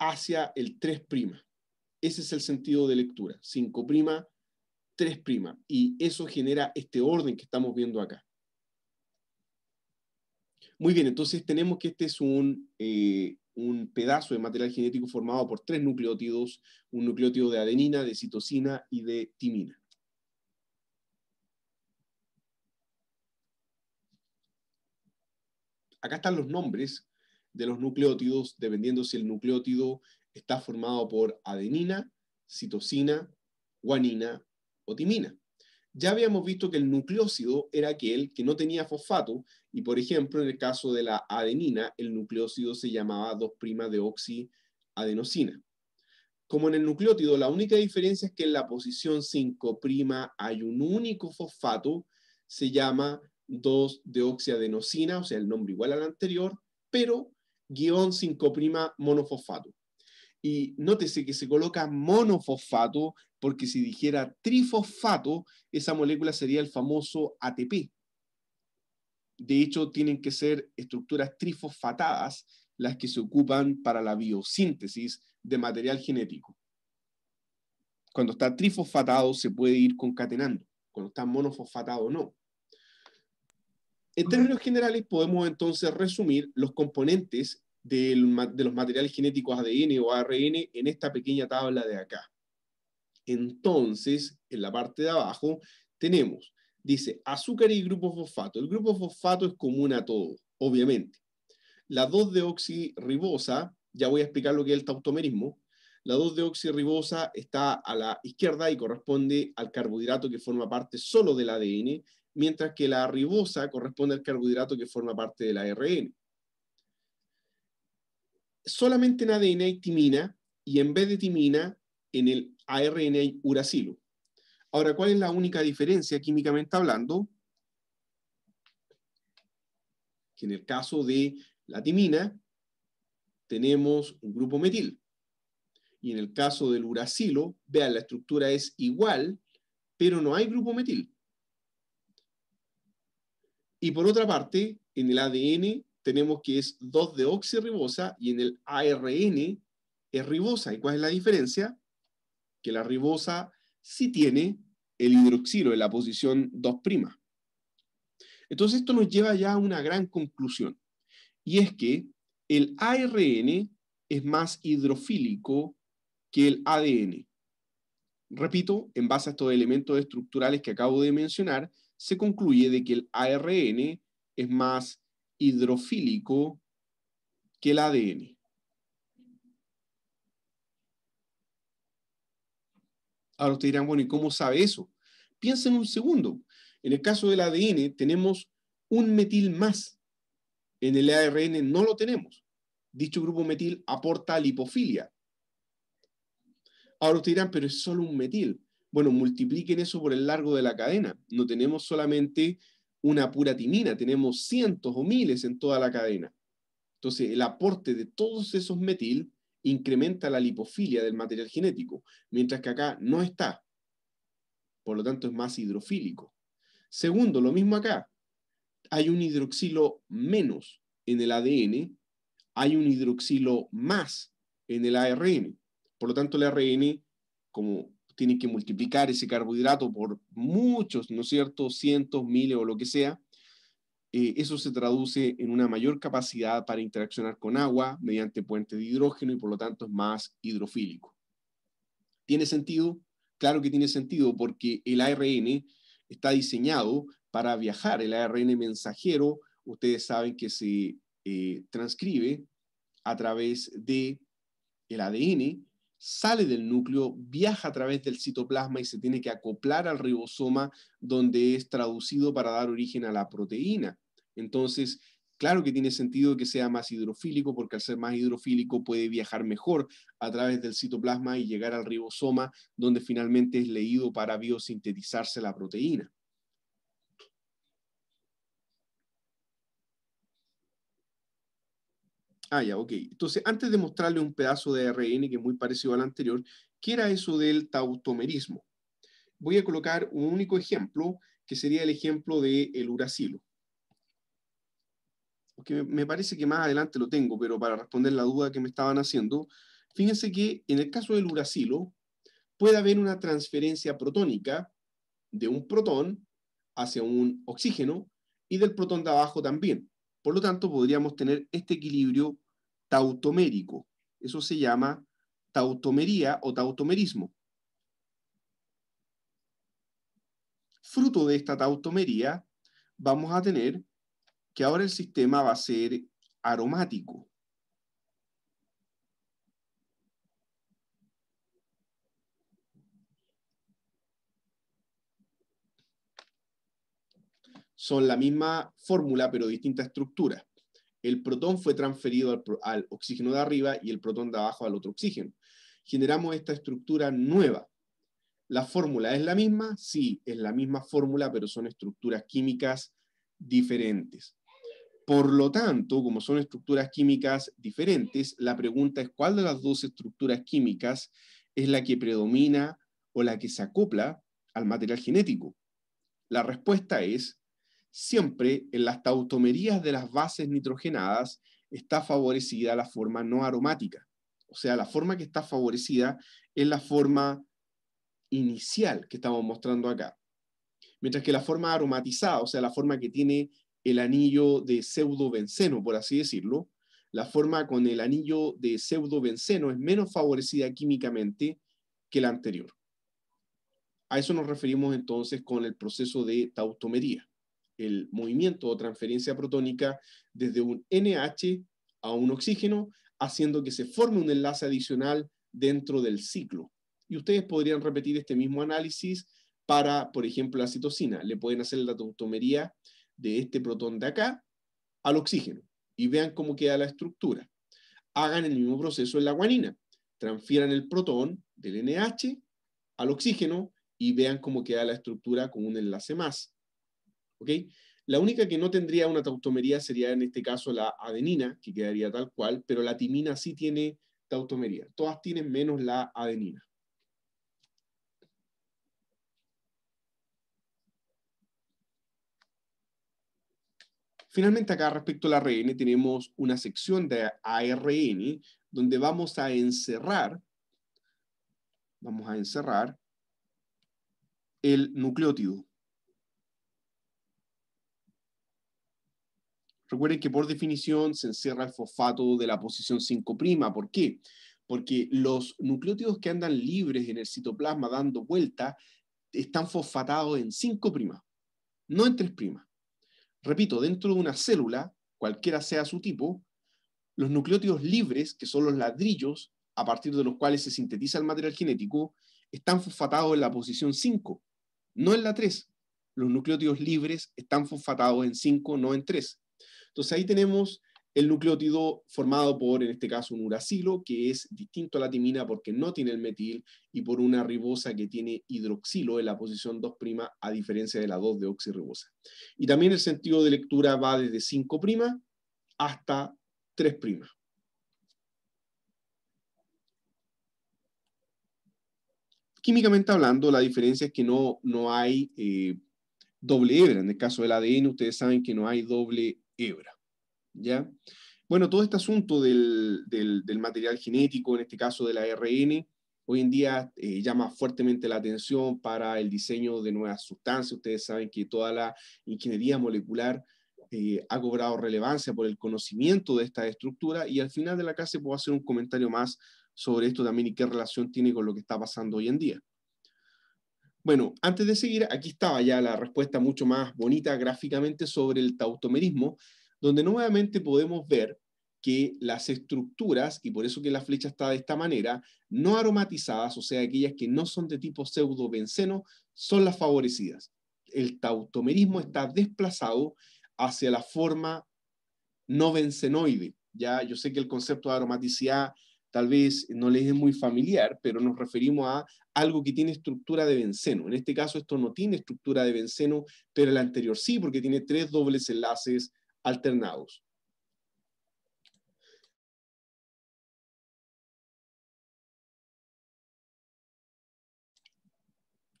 hacia el 3'. Ese es el sentido de lectura, 5', 3', y eso genera este orden que estamos viendo acá. Muy bien, entonces tenemos que este es un eh, un pedazo de material genético formado por tres nucleótidos, un nucleótido de adenina, de citosina y de timina. Acá están los nombres de los nucleótidos, dependiendo si el nucleótido está formado por adenina, citosina, guanina o timina ya habíamos visto que el nucleócido era aquel que no tenía fosfato y, por ejemplo, en el caso de la adenina, el nucleócido se llamaba 2' de oxiadenosina. Como en el nucleótido, la única diferencia es que en la posición 5' hay un único fosfato, se llama 2 deoxiadenosina, o sea, el nombre igual al anterior, pero guión 5' monofosfato. Y nótese que se coloca monofosfato, porque si dijera trifosfato, esa molécula sería el famoso ATP. De hecho, tienen que ser estructuras trifosfatadas las que se ocupan para la biosíntesis de material genético. Cuando está trifosfatado se puede ir concatenando, cuando está monofosfatado no. En términos generales podemos entonces resumir los componentes de los materiales genéticos ADN o ARN en esta pequeña tabla de acá. Entonces, en la parte de abajo tenemos, dice, azúcar y grupo fosfato. El grupo fosfato es común a todos, obviamente. La 2-deoxirribosa, ya voy a explicar lo que es el tautomerismo. La 2-deoxirribosa está a la izquierda y corresponde al carbohidrato que forma parte solo del ADN, mientras que la ribosa corresponde al carbohidrato que forma parte del ARN solamente en ADN hay timina y en vez de timina en el ARN uracilo. Ahora, ¿cuál es la única diferencia químicamente hablando? Que en el caso de la timina tenemos un grupo metil. Y en el caso del uracilo, vean, la estructura es igual, pero no hay grupo metil. Y por otra parte, en el ADN tenemos que es 2-deoxirribosa y en el ARN es ribosa. ¿Y cuál es la diferencia? Que la ribosa sí tiene el hidroxilo en la posición 2'. Entonces esto nos lleva ya a una gran conclusión, y es que el ARN es más hidrofílico que el ADN. Repito, en base a estos elementos estructurales que acabo de mencionar, se concluye de que el ARN es más hidrofílico que el ADN. Ahora ustedes dirán, bueno, ¿y cómo sabe eso? Piensen un segundo. En el caso del ADN tenemos un metil más. En el ARN no lo tenemos. Dicho grupo metil aporta lipofilia. Ahora ustedes dirán, pero es solo un metil. Bueno, multipliquen eso por el largo de la cadena. No tenemos solamente una pura timina, tenemos cientos o miles en toda la cadena. Entonces, el aporte de todos esos metil incrementa la lipofilia del material genético, mientras que acá no está. Por lo tanto, es más hidrofílico. Segundo, lo mismo acá. Hay un hidroxilo menos en el ADN, hay un hidroxilo más en el ARN. Por lo tanto, el ARN, como tienen que multiplicar ese carbohidrato por muchos, ¿no es cierto?, cientos, miles o lo que sea, eh, eso se traduce en una mayor capacidad para interaccionar con agua mediante puentes de hidrógeno y por lo tanto es más hidrofílico. ¿Tiene sentido? Claro que tiene sentido porque el ARN está diseñado para viajar, el ARN mensajero, ustedes saben que se eh, transcribe a través de el ADN sale del núcleo, viaja a través del citoplasma y se tiene que acoplar al ribosoma donde es traducido para dar origen a la proteína. Entonces, claro que tiene sentido que sea más hidrofílico porque al ser más hidrofílico puede viajar mejor a través del citoplasma y llegar al ribosoma donde finalmente es leído para biosintetizarse la proteína. Ah, ya, ok. Entonces, antes de mostrarle un pedazo de ARN que es muy parecido al anterior, ¿qué era eso del tautomerismo? Voy a colocar un único ejemplo, que sería el ejemplo del el uracilo. Porque me parece que más adelante lo tengo, pero para responder la duda que me estaban haciendo, fíjense que en el caso del uracilo, puede haber una transferencia protónica de un protón hacia un oxígeno y del protón de abajo también. Por lo tanto, podríamos tener este equilibrio tautomérico. Eso se llama tautomería o tautomerismo. Fruto de esta tautomería, vamos a tener que ahora el sistema va a ser aromático. son la misma fórmula pero distinta estructura. El protón fue transferido al, al oxígeno de arriba y el protón de abajo al otro oxígeno. Generamos esta estructura nueva. ¿La fórmula es la misma? Sí, es la misma fórmula, pero son estructuras químicas diferentes. Por lo tanto, como son estructuras químicas diferentes, la pregunta es cuál de las dos estructuras químicas es la que predomina o la que se acopla al material genético. La respuesta es Siempre en las tautomerías de las bases nitrogenadas está favorecida la forma no aromática. O sea, la forma que está favorecida es la forma inicial que estamos mostrando acá. Mientras que la forma aromatizada, o sea, la forma que tiene el anillo de pseudobenceno, por así decirlo, la forma con el anillo de pseudobenceno es menos favorecida químicamente que la anterior. A eso nos referimos entonces con el proceso de tautomería el movimiento o transferencia protónica desde un NH a un oxígeno, haciendo que se forme un enlace adicional dentro del ciclo. Y ustedes podrían repetir este mismo análisis para, por ejemplo, la citosina. Le pueden hacer la tautomería de este protón de acá al oxígeno y vean cómo queda la estructura. Hagan el mismo proceso en la guanina. Transfieran el protón del NH al oxígeno y vean cómo queda la estructura con un enlace más. La única que no tendría una tautomería sería en este caso la adenina, que quedaría tal cual, pero la timina sí tiene tautomería. Todas tienen menos la adenina. Finalmente acá respecto al ARN tenemos una sección de ARN donde vamos a encerrar, vamos a encerrar el nucleótido. Recuerden que por definición se encierra el fosfato de la posición 5'. ¿Por qué? Porque los nucleótidos que andan libres en el citoplasma dando vuelta están fosfatados en 5', no en 3'. Repito, dentro de una célula, cualquiera sea su tipo, los nucleótidos libres, que son los ladrillos a partir de los cuales se sintetiza el material genético, están fosfatados en la posición 5, no en la 3. Los nucleótidos libres están fosfatados en 5, no en 3. Entonces ahí tenemos el nucleótido formado por, en este caso, un uracilo, que es distinto a la timina porque no tiene el metil, y por una ribosa que tiene hidroxilo en la posición 2' a diferencia de la 2 de oxirribosa. Y también el sentido de lectura va desde 5' hasta 3'. Químicamente hablando, la diferencia es que no, no hay eh, doble hebra. En el caso del ADN, ustedes saben que no hay doble hebra. ¿ya? Bueno, todo este asunto del, material genético, en este caso de la ARN, hoy en día eh, llama fuertemente la atención para el diseño de nuevas sustancias. Ustedes saben que toda la ingeniería molecular eh, ha cobrado relevancia por el conocimiento de esta estructura y al final de la clase puedo hacer un comentario más sobre esto también y qué relación tiene con lo que está pasando hoy en día. Bueno, antes de seguir, aquí estaba ya la respuesta mucho más bonita gráficamente sobre el tautomerismo, donde nuevamente podemos ver que las estructuras, y por eso que la flecha está de esta manera, no aromatizadas, o sea, aquellas que no son de tipo pseudo-benceno, son las favorecidas. El tautomerismo está desplazado hacia la forma no bencenoide. Ya, yo sé que el concepto de aromaticidad tal vez no les es muy familiar, pero nos referimos a algo que tiene estructura de benceno. En este caso, esto no tiene estructura de benceno, pero el anterior sí, porque tiene tres dobles enlaces alternados.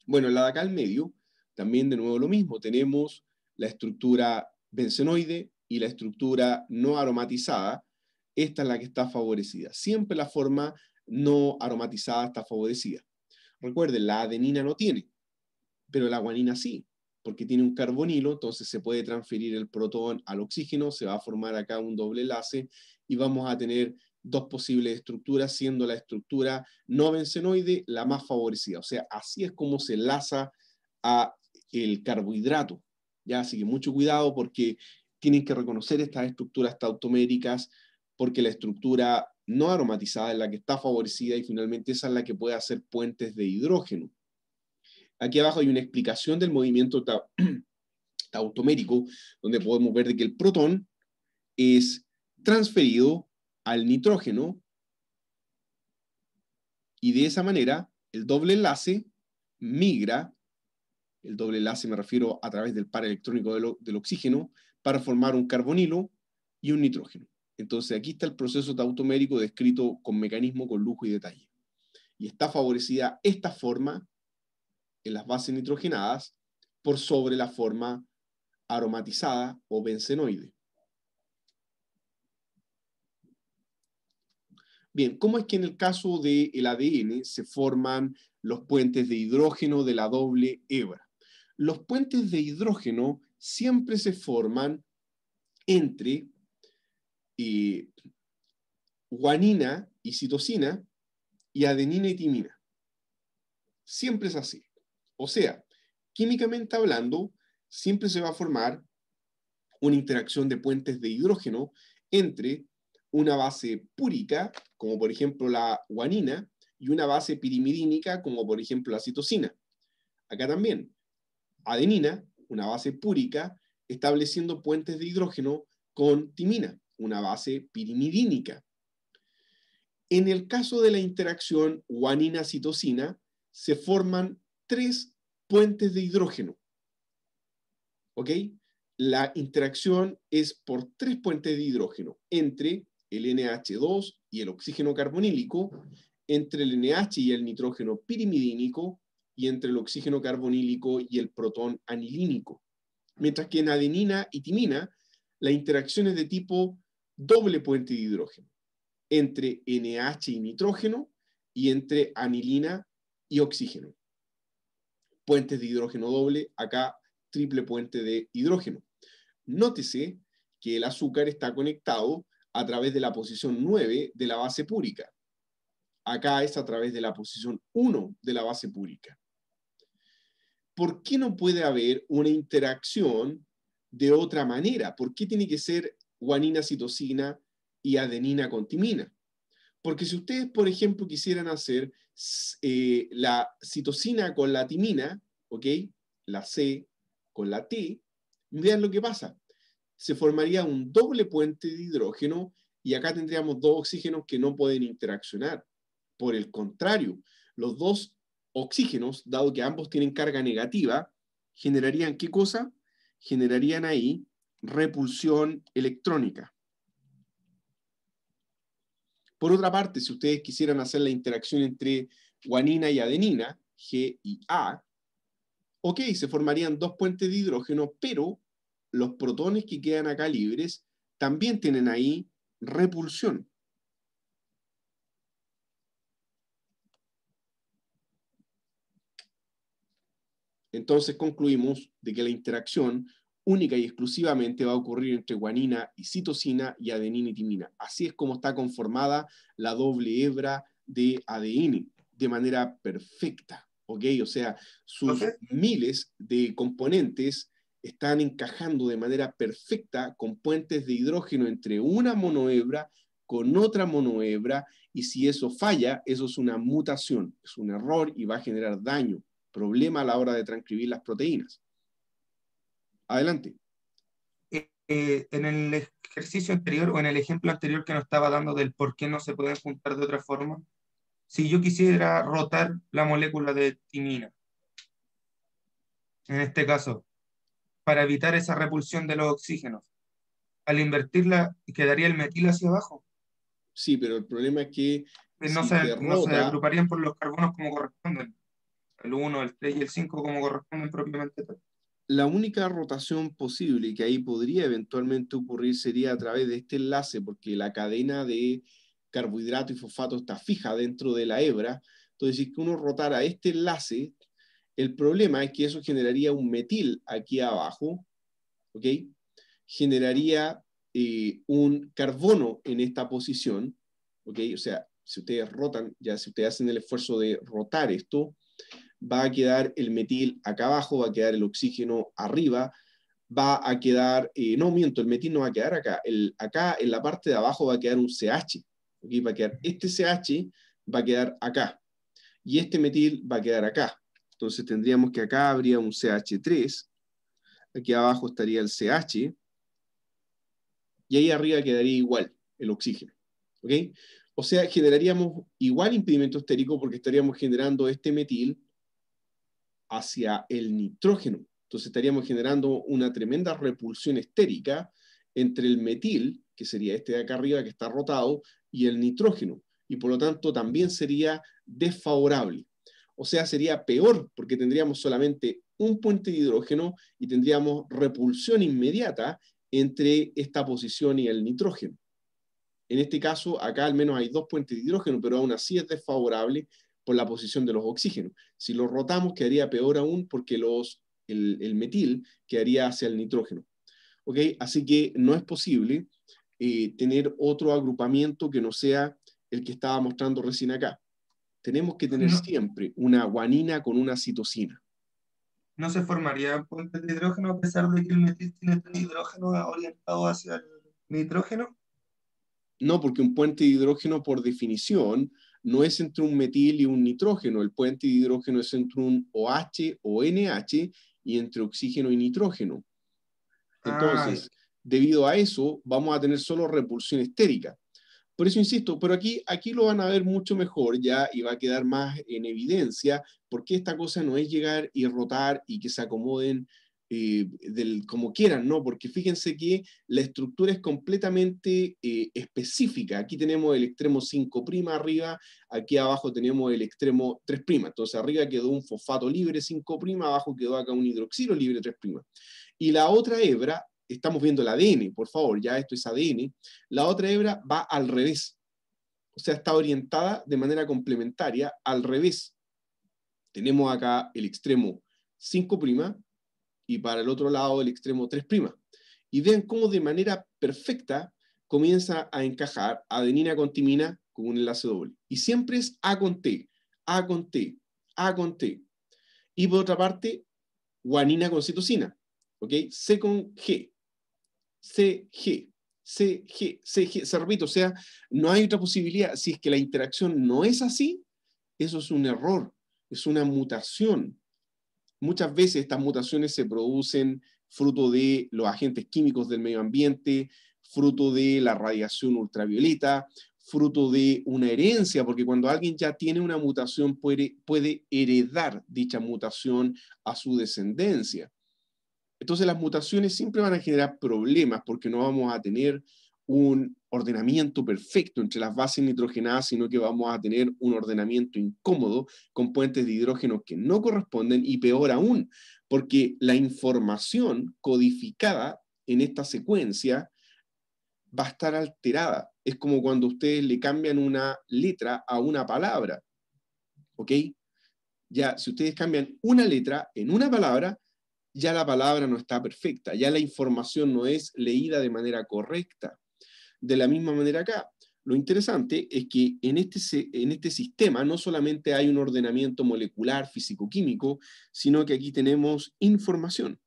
Bueno, la de acá al medio, también de nuevo lo mismo. Tenemos la estructura bencenoide y la estructura no aromatizada, esta es la que está favorecida. Siempre la forma no aromatizada está favorecida. Recuerden, la adenina no tiene, pero la guanina sí, porque tiene un carbonilo, entonces se puede transferir el protón al oxígeno, se va a formar acá un doble enlace y vamos a tener dos posibles estructuras, siendo la estructura no bencenoide la más favorecida. O sea, así es como se enlaza a el carbohidrato. ¿ya? Así que mucho cuidado porque tienen que reconocer estas estructuras tautoméricas, porque la estructura no aromatizada es la que está favorecida y finalmente esa es la que puede hacer puentes de hidrógeno. Aquí abajo hay una explicación del movimiento tautomérico, donde podemos ver de que el protón es transferido al nitrógeno y de esa manera el doble enlace migra, el doble enlace me refiero a través del par electrónico del oxígeno, para formar un carbonilo y un nitrógeno. Entonces, aquí está el proceso tautomérico descrito con mecanismo, con lujo y detalle. Y está favorecida esta forma en las bases nitrogenadas por sobre la forma aromatizada o bencenoide. Bien, ¿cómo es que en el caso del ADN se forman los puentes de hidrógeno de la doble hebra? Los puentes de hidrógeno siempre se forman entre y guanina y citosina y adenina y timina. Siempre es así. O sea, químicamente hablando, siempre se va a formar una interacción de puentes de hidrógeno entre una base púrica, como por ejemplo la guanina, y una base pirimidínica, como por ejemplo la citosina. Acá también, adenina, una base púrica, estableciendo puentes de hidrógeno con timina una base pirimidínica. En el caso de la interacción guanina-citosina, se forman tres puentes de hidrógeno. ¿Ok? La interacción es por tres puentes de hidrógeno entre el NH2 y el oxígeno carbonílico, entre el NH y el nitrógeno pirimidínico y entre el oxígeno carbonílico y el protón anilínico. Mientras que en adenina y timina, la interacción es de tipo doble puente de hidrógeno entre NH y nitrógeno y entre anilina y oxígeno. Puentes de hidrógeno doble, acá triple puente de hidrógeno. Nótese que el azúcar está conectado a través de la posición 9 de la base púrica. Acá es a través de la posición 1 de la base púrica. ¿Por qué no puede haber una interacción de otra manera? ¿Por qué tiene que ser guanina, citosina y adenina con timina. Porque si ustedes, por ejemplo, quisieran hacer eh, la citosina con la timina, ¿ok? La C con la T, vean lo que pasa. Se formaría un doble puente de hidrógeno y acá tendríamos dos oxígenos que no pueden interaccionar. Por el contrario, los dos oxígenos, dado que ambos tienen carga negativa, generarían qué cosa? Generarían ahí repulsión electrónica. Por otra parte, si ustedes quisieran hacer la interacción entre guanina y adenina, G y A, ok, se formarían dos puentes de hidrógeno, pero los protones que quedan acá libres también tienen ahí repulsión. Entonces concluimos de que la interacción única y exclusivamente va a ocurrir entre guanina y citosina y adenina y timina. Así es como está conformada la doble hebra de ADN de manera perfecta, ¿ok? O sea, sus miles de componentes están encajando de manera perfecta con puentes de hidrógeno entre una monohebra con otra monohebra y si eso falla, eso es una mutación, es un error y va a generar daño, problema a la hora de transcribir las proteínas. Adelante. Eh, eh, en el ejercicio anterior o en el ejemplo anterior que nos estaba dando del por qué no se pueden juntar de otra forma, si yo quisiera rotar la molécula de timina, en este caso, para evitar esa repulsión de los oxígenos, al invertirla quedaría el metil hacia abajo. Sí, pero el problema es que... Eh, no, se, agruparían por los carbonos como corresponden, el 1, el 3 y el 5 como corresponden propiamente tal la única rotación posible que ahí podría eventualmente ocurrir sería a través de este enlace, porque la cadena de carbohidrato y fosfato está fija dentro de la hebra. Entonces, si uno rotara este enlace, el problema es que eso generaría un metil aquí abajo, ¿ok? Generaría eh, un carbono en esta posición, ¿ok? O sea, si ustedes rotan, ya si ustedes hacen el esfuerzo de rotar esto, va a quedar el metil acá abajo, va a quedar el oxígeno arriba, va a quedar, eh, no miento, el metil no va a quedar acá, el, acá en la parte de abajo va a quedar un CH, va a quedar este CH, va a quedar acá, y este metil va a quedar acá. Entonces tendríamos que acá habría un CH3, aquí abajo estaría el CH, y ahí arriba quedaría igual el oxígeno. ¿ok? O sea, generaríamos igual impedimento estérico porque estaríamos generando este metil hacia el nitrógeno. Entonces estaríamos generando una tremenda repulsión estérica entre el metil, que sería este de acá arriba que está rotado, y el nitrógeno. Y por lo tanto también sería desfavorable. O sea, sería peor porque tendríamos solamente un puente de hidrógeno y tendríamos repulsión inmediata entre esta posición y el nitrógeno. En este caso, acá al menos hay dos puentes de hidrógeno, pero aún así es desfavorable por la posición de los oxígenos. Si los rotamos, quedaría peor aún porque los, el, metil quedaría hacia el nitrógeno. ¿Ok? Así que no es posible eh, tener otro agrupamiento que no sea el que estaba mostrando recién acá. Tenemos que tener siempre una guanina con una citosina. ¿No se formaría puente de hidrógeno a pesar de que el metil tiene un hidrógeno orientado hacia el nitrógeno? No, porque un puente de hidrógeno, por definición, no es entre un metil y un nitrógeno, el puente de hidrógeno es entre un OH o NH y entre oxígeno y nitrógeno. Ah. Entonces, debido a eso, vamos a tener solo repulsión estérica. Por eso insisto, pero aquí, aquí lo van a ver mucho mejor ya y va a quedar más en evidencia porque esta cosa no es llegar y rotar y que se acomoden eh, del, como quieran, ¿no? Porque fíjense que la estructura es completamente eh, específica. Aquí tenemos el extremo 5' arriba, aquí abajo tenemos el extremo 3'. Entonces arriba quedó un fosfato libre 5', abajo quedó acá un hidroxilo libre 3'. Y la otra hebra, estamos viendo el ADN, por favor, ya esto es ADN, la otra hebra va al revés. O sea, está orientada de manera complementaria al revés. Tenemos acá el extremo 5', y para el otro lado el extremo 3'. Y vean cómo de manera perfecta comienza a encajar adenina con timina con un enlace doble. Y siempre es A con T, A con T, A con T. Y por otra parte, guanina con citosina, ¿ok? C con G, C, G, C, G, C, G, se repite, o sea, no hay otra posibilidad. Si es que la interacción no es así, eso es un error, es una mutación, Muchas veces estas mutaciones se producen fruto de los agentes químicos del medio ambiente, fruto de la radiación ultravioleta, fruto de una herencia, porque cuando alguien ya tiene una mutación puede, puede heredar dicha mutación a su descendencia. Entonces las mutaciones siempre van a generar problemas porque no vamos a tener un ordenamiento perfecto entre las bases nitrogenadas, sino que vamos a tener un ordenamiento incómodo con puentes de hidrógeno que no corresponden y peor aún, porque la información codificada en esta secuencia va a estar alterada. Es como cuando ustedes le cambian una letra a una palabra. ¿Ok? Ya, si ustedes cambian una letra en una palabra, ya la palabra no está perfecta, ya la información no es leída de manera correcta de la misma manera acá. Lo interesante es que en este, en este sistema no solamente hay un ordenamiento molecular, físico-químico, sino que aquí tenemos información.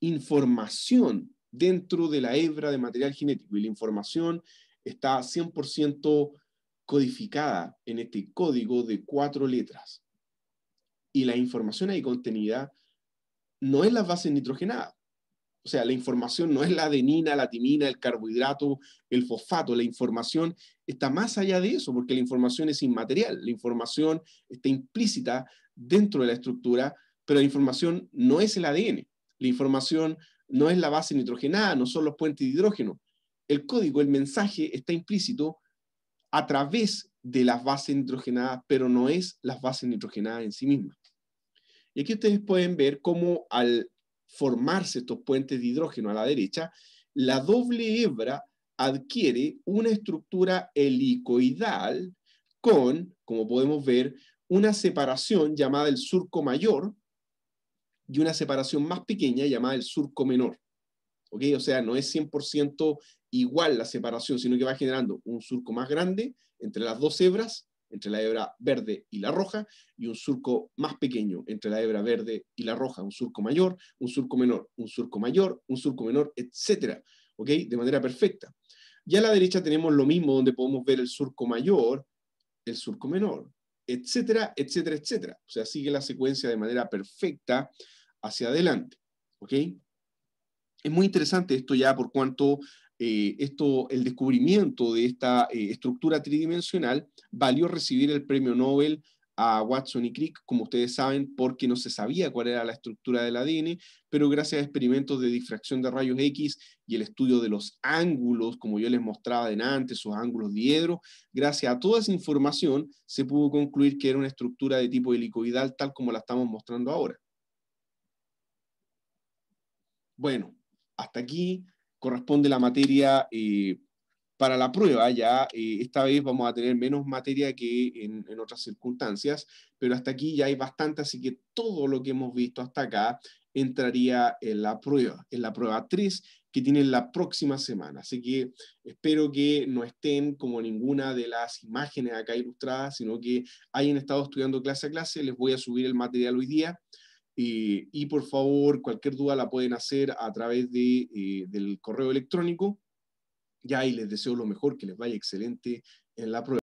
Información dentro de la hebra de material genético y la información está 100% codificada en este código de cuatro letras. Y la información ahí contenida no es la base nitrogenada, o sea, la información no es la adenina, la timina, el carbohidrato, el fosfato. La información está más allá de eso, porque la información es inmaterial. La información está implícita dentro de la estructura, pero la información no es el ADN. La información no es la base nitrogenada, no son los puentes de hidrógeno. El código, el mensaje está implícito a través de las bases nitrogenadas, pero no es las bases nitrogenadas en sí mismas. Y aquí ustedes pueden ver cómo al formarse estos puentes de hidrógeno a la derecha, la doble hebra adquiere una estructura helicoidal con, como podemos ver, una separación llamada el surco mayor y una separación más pequeña llamada el surco menor. O sea, no es 100% igual la separación, sino que va generando un surco más grande entre las dos hebras entre la hebra verde y la roja, y un surco más pequeño entre la hebra verde y la roja, un surco mayor, un surco menor, un surco mayor, un surco menor, etcétera, ¿Ok? De manera perfecta. ya a la derecha tenemos lo mismo, donde podemos ver el surco mayor, el surco menor, etcétera, etcétera, etcétera. O sea, sigue la secuencia de manera perfecta hacia adelante. ¿Ok? Es muy interesante esto ya por cuanto eh, esto, el descubrimiento de esta eh, estructura tridimensional valió recibir el premio Nobel a Watson y Crick, como ustedes saben, porque no se sabía cuál era la estructura del ADN, pero gracias a experimentos de difracción de rayos X y el estudio de los ángulos, como yo les mostraba en antes, sus ángulos diedros, gracias a toda esa información se pudo concluir que era una estructura de tipo helicoidal tal como la estamos mostrando ahora. Bueno, hasta aquí corresponde la materia eh, para la prueba. Ya eh, esta vez vamos a tener menos materia que en, otras circunstancias, pero hasta aquí ya hay bastante, así que todo lo que hemos visto hasta acá entraría en la prueba, en la prueba 3 que tienen la próxima semana. Así que espero que no estén como ninguna de las imágenes acá ilustradas, sino que hayan estado estudiando clase a clase. Les voy a subir el material hoy día. Eh, y por favor, cualquier duda la pueden hacer a través de, eh, del correo electrónico. Ya y les deseo lo mejor, que les vaya excelente en la prueba.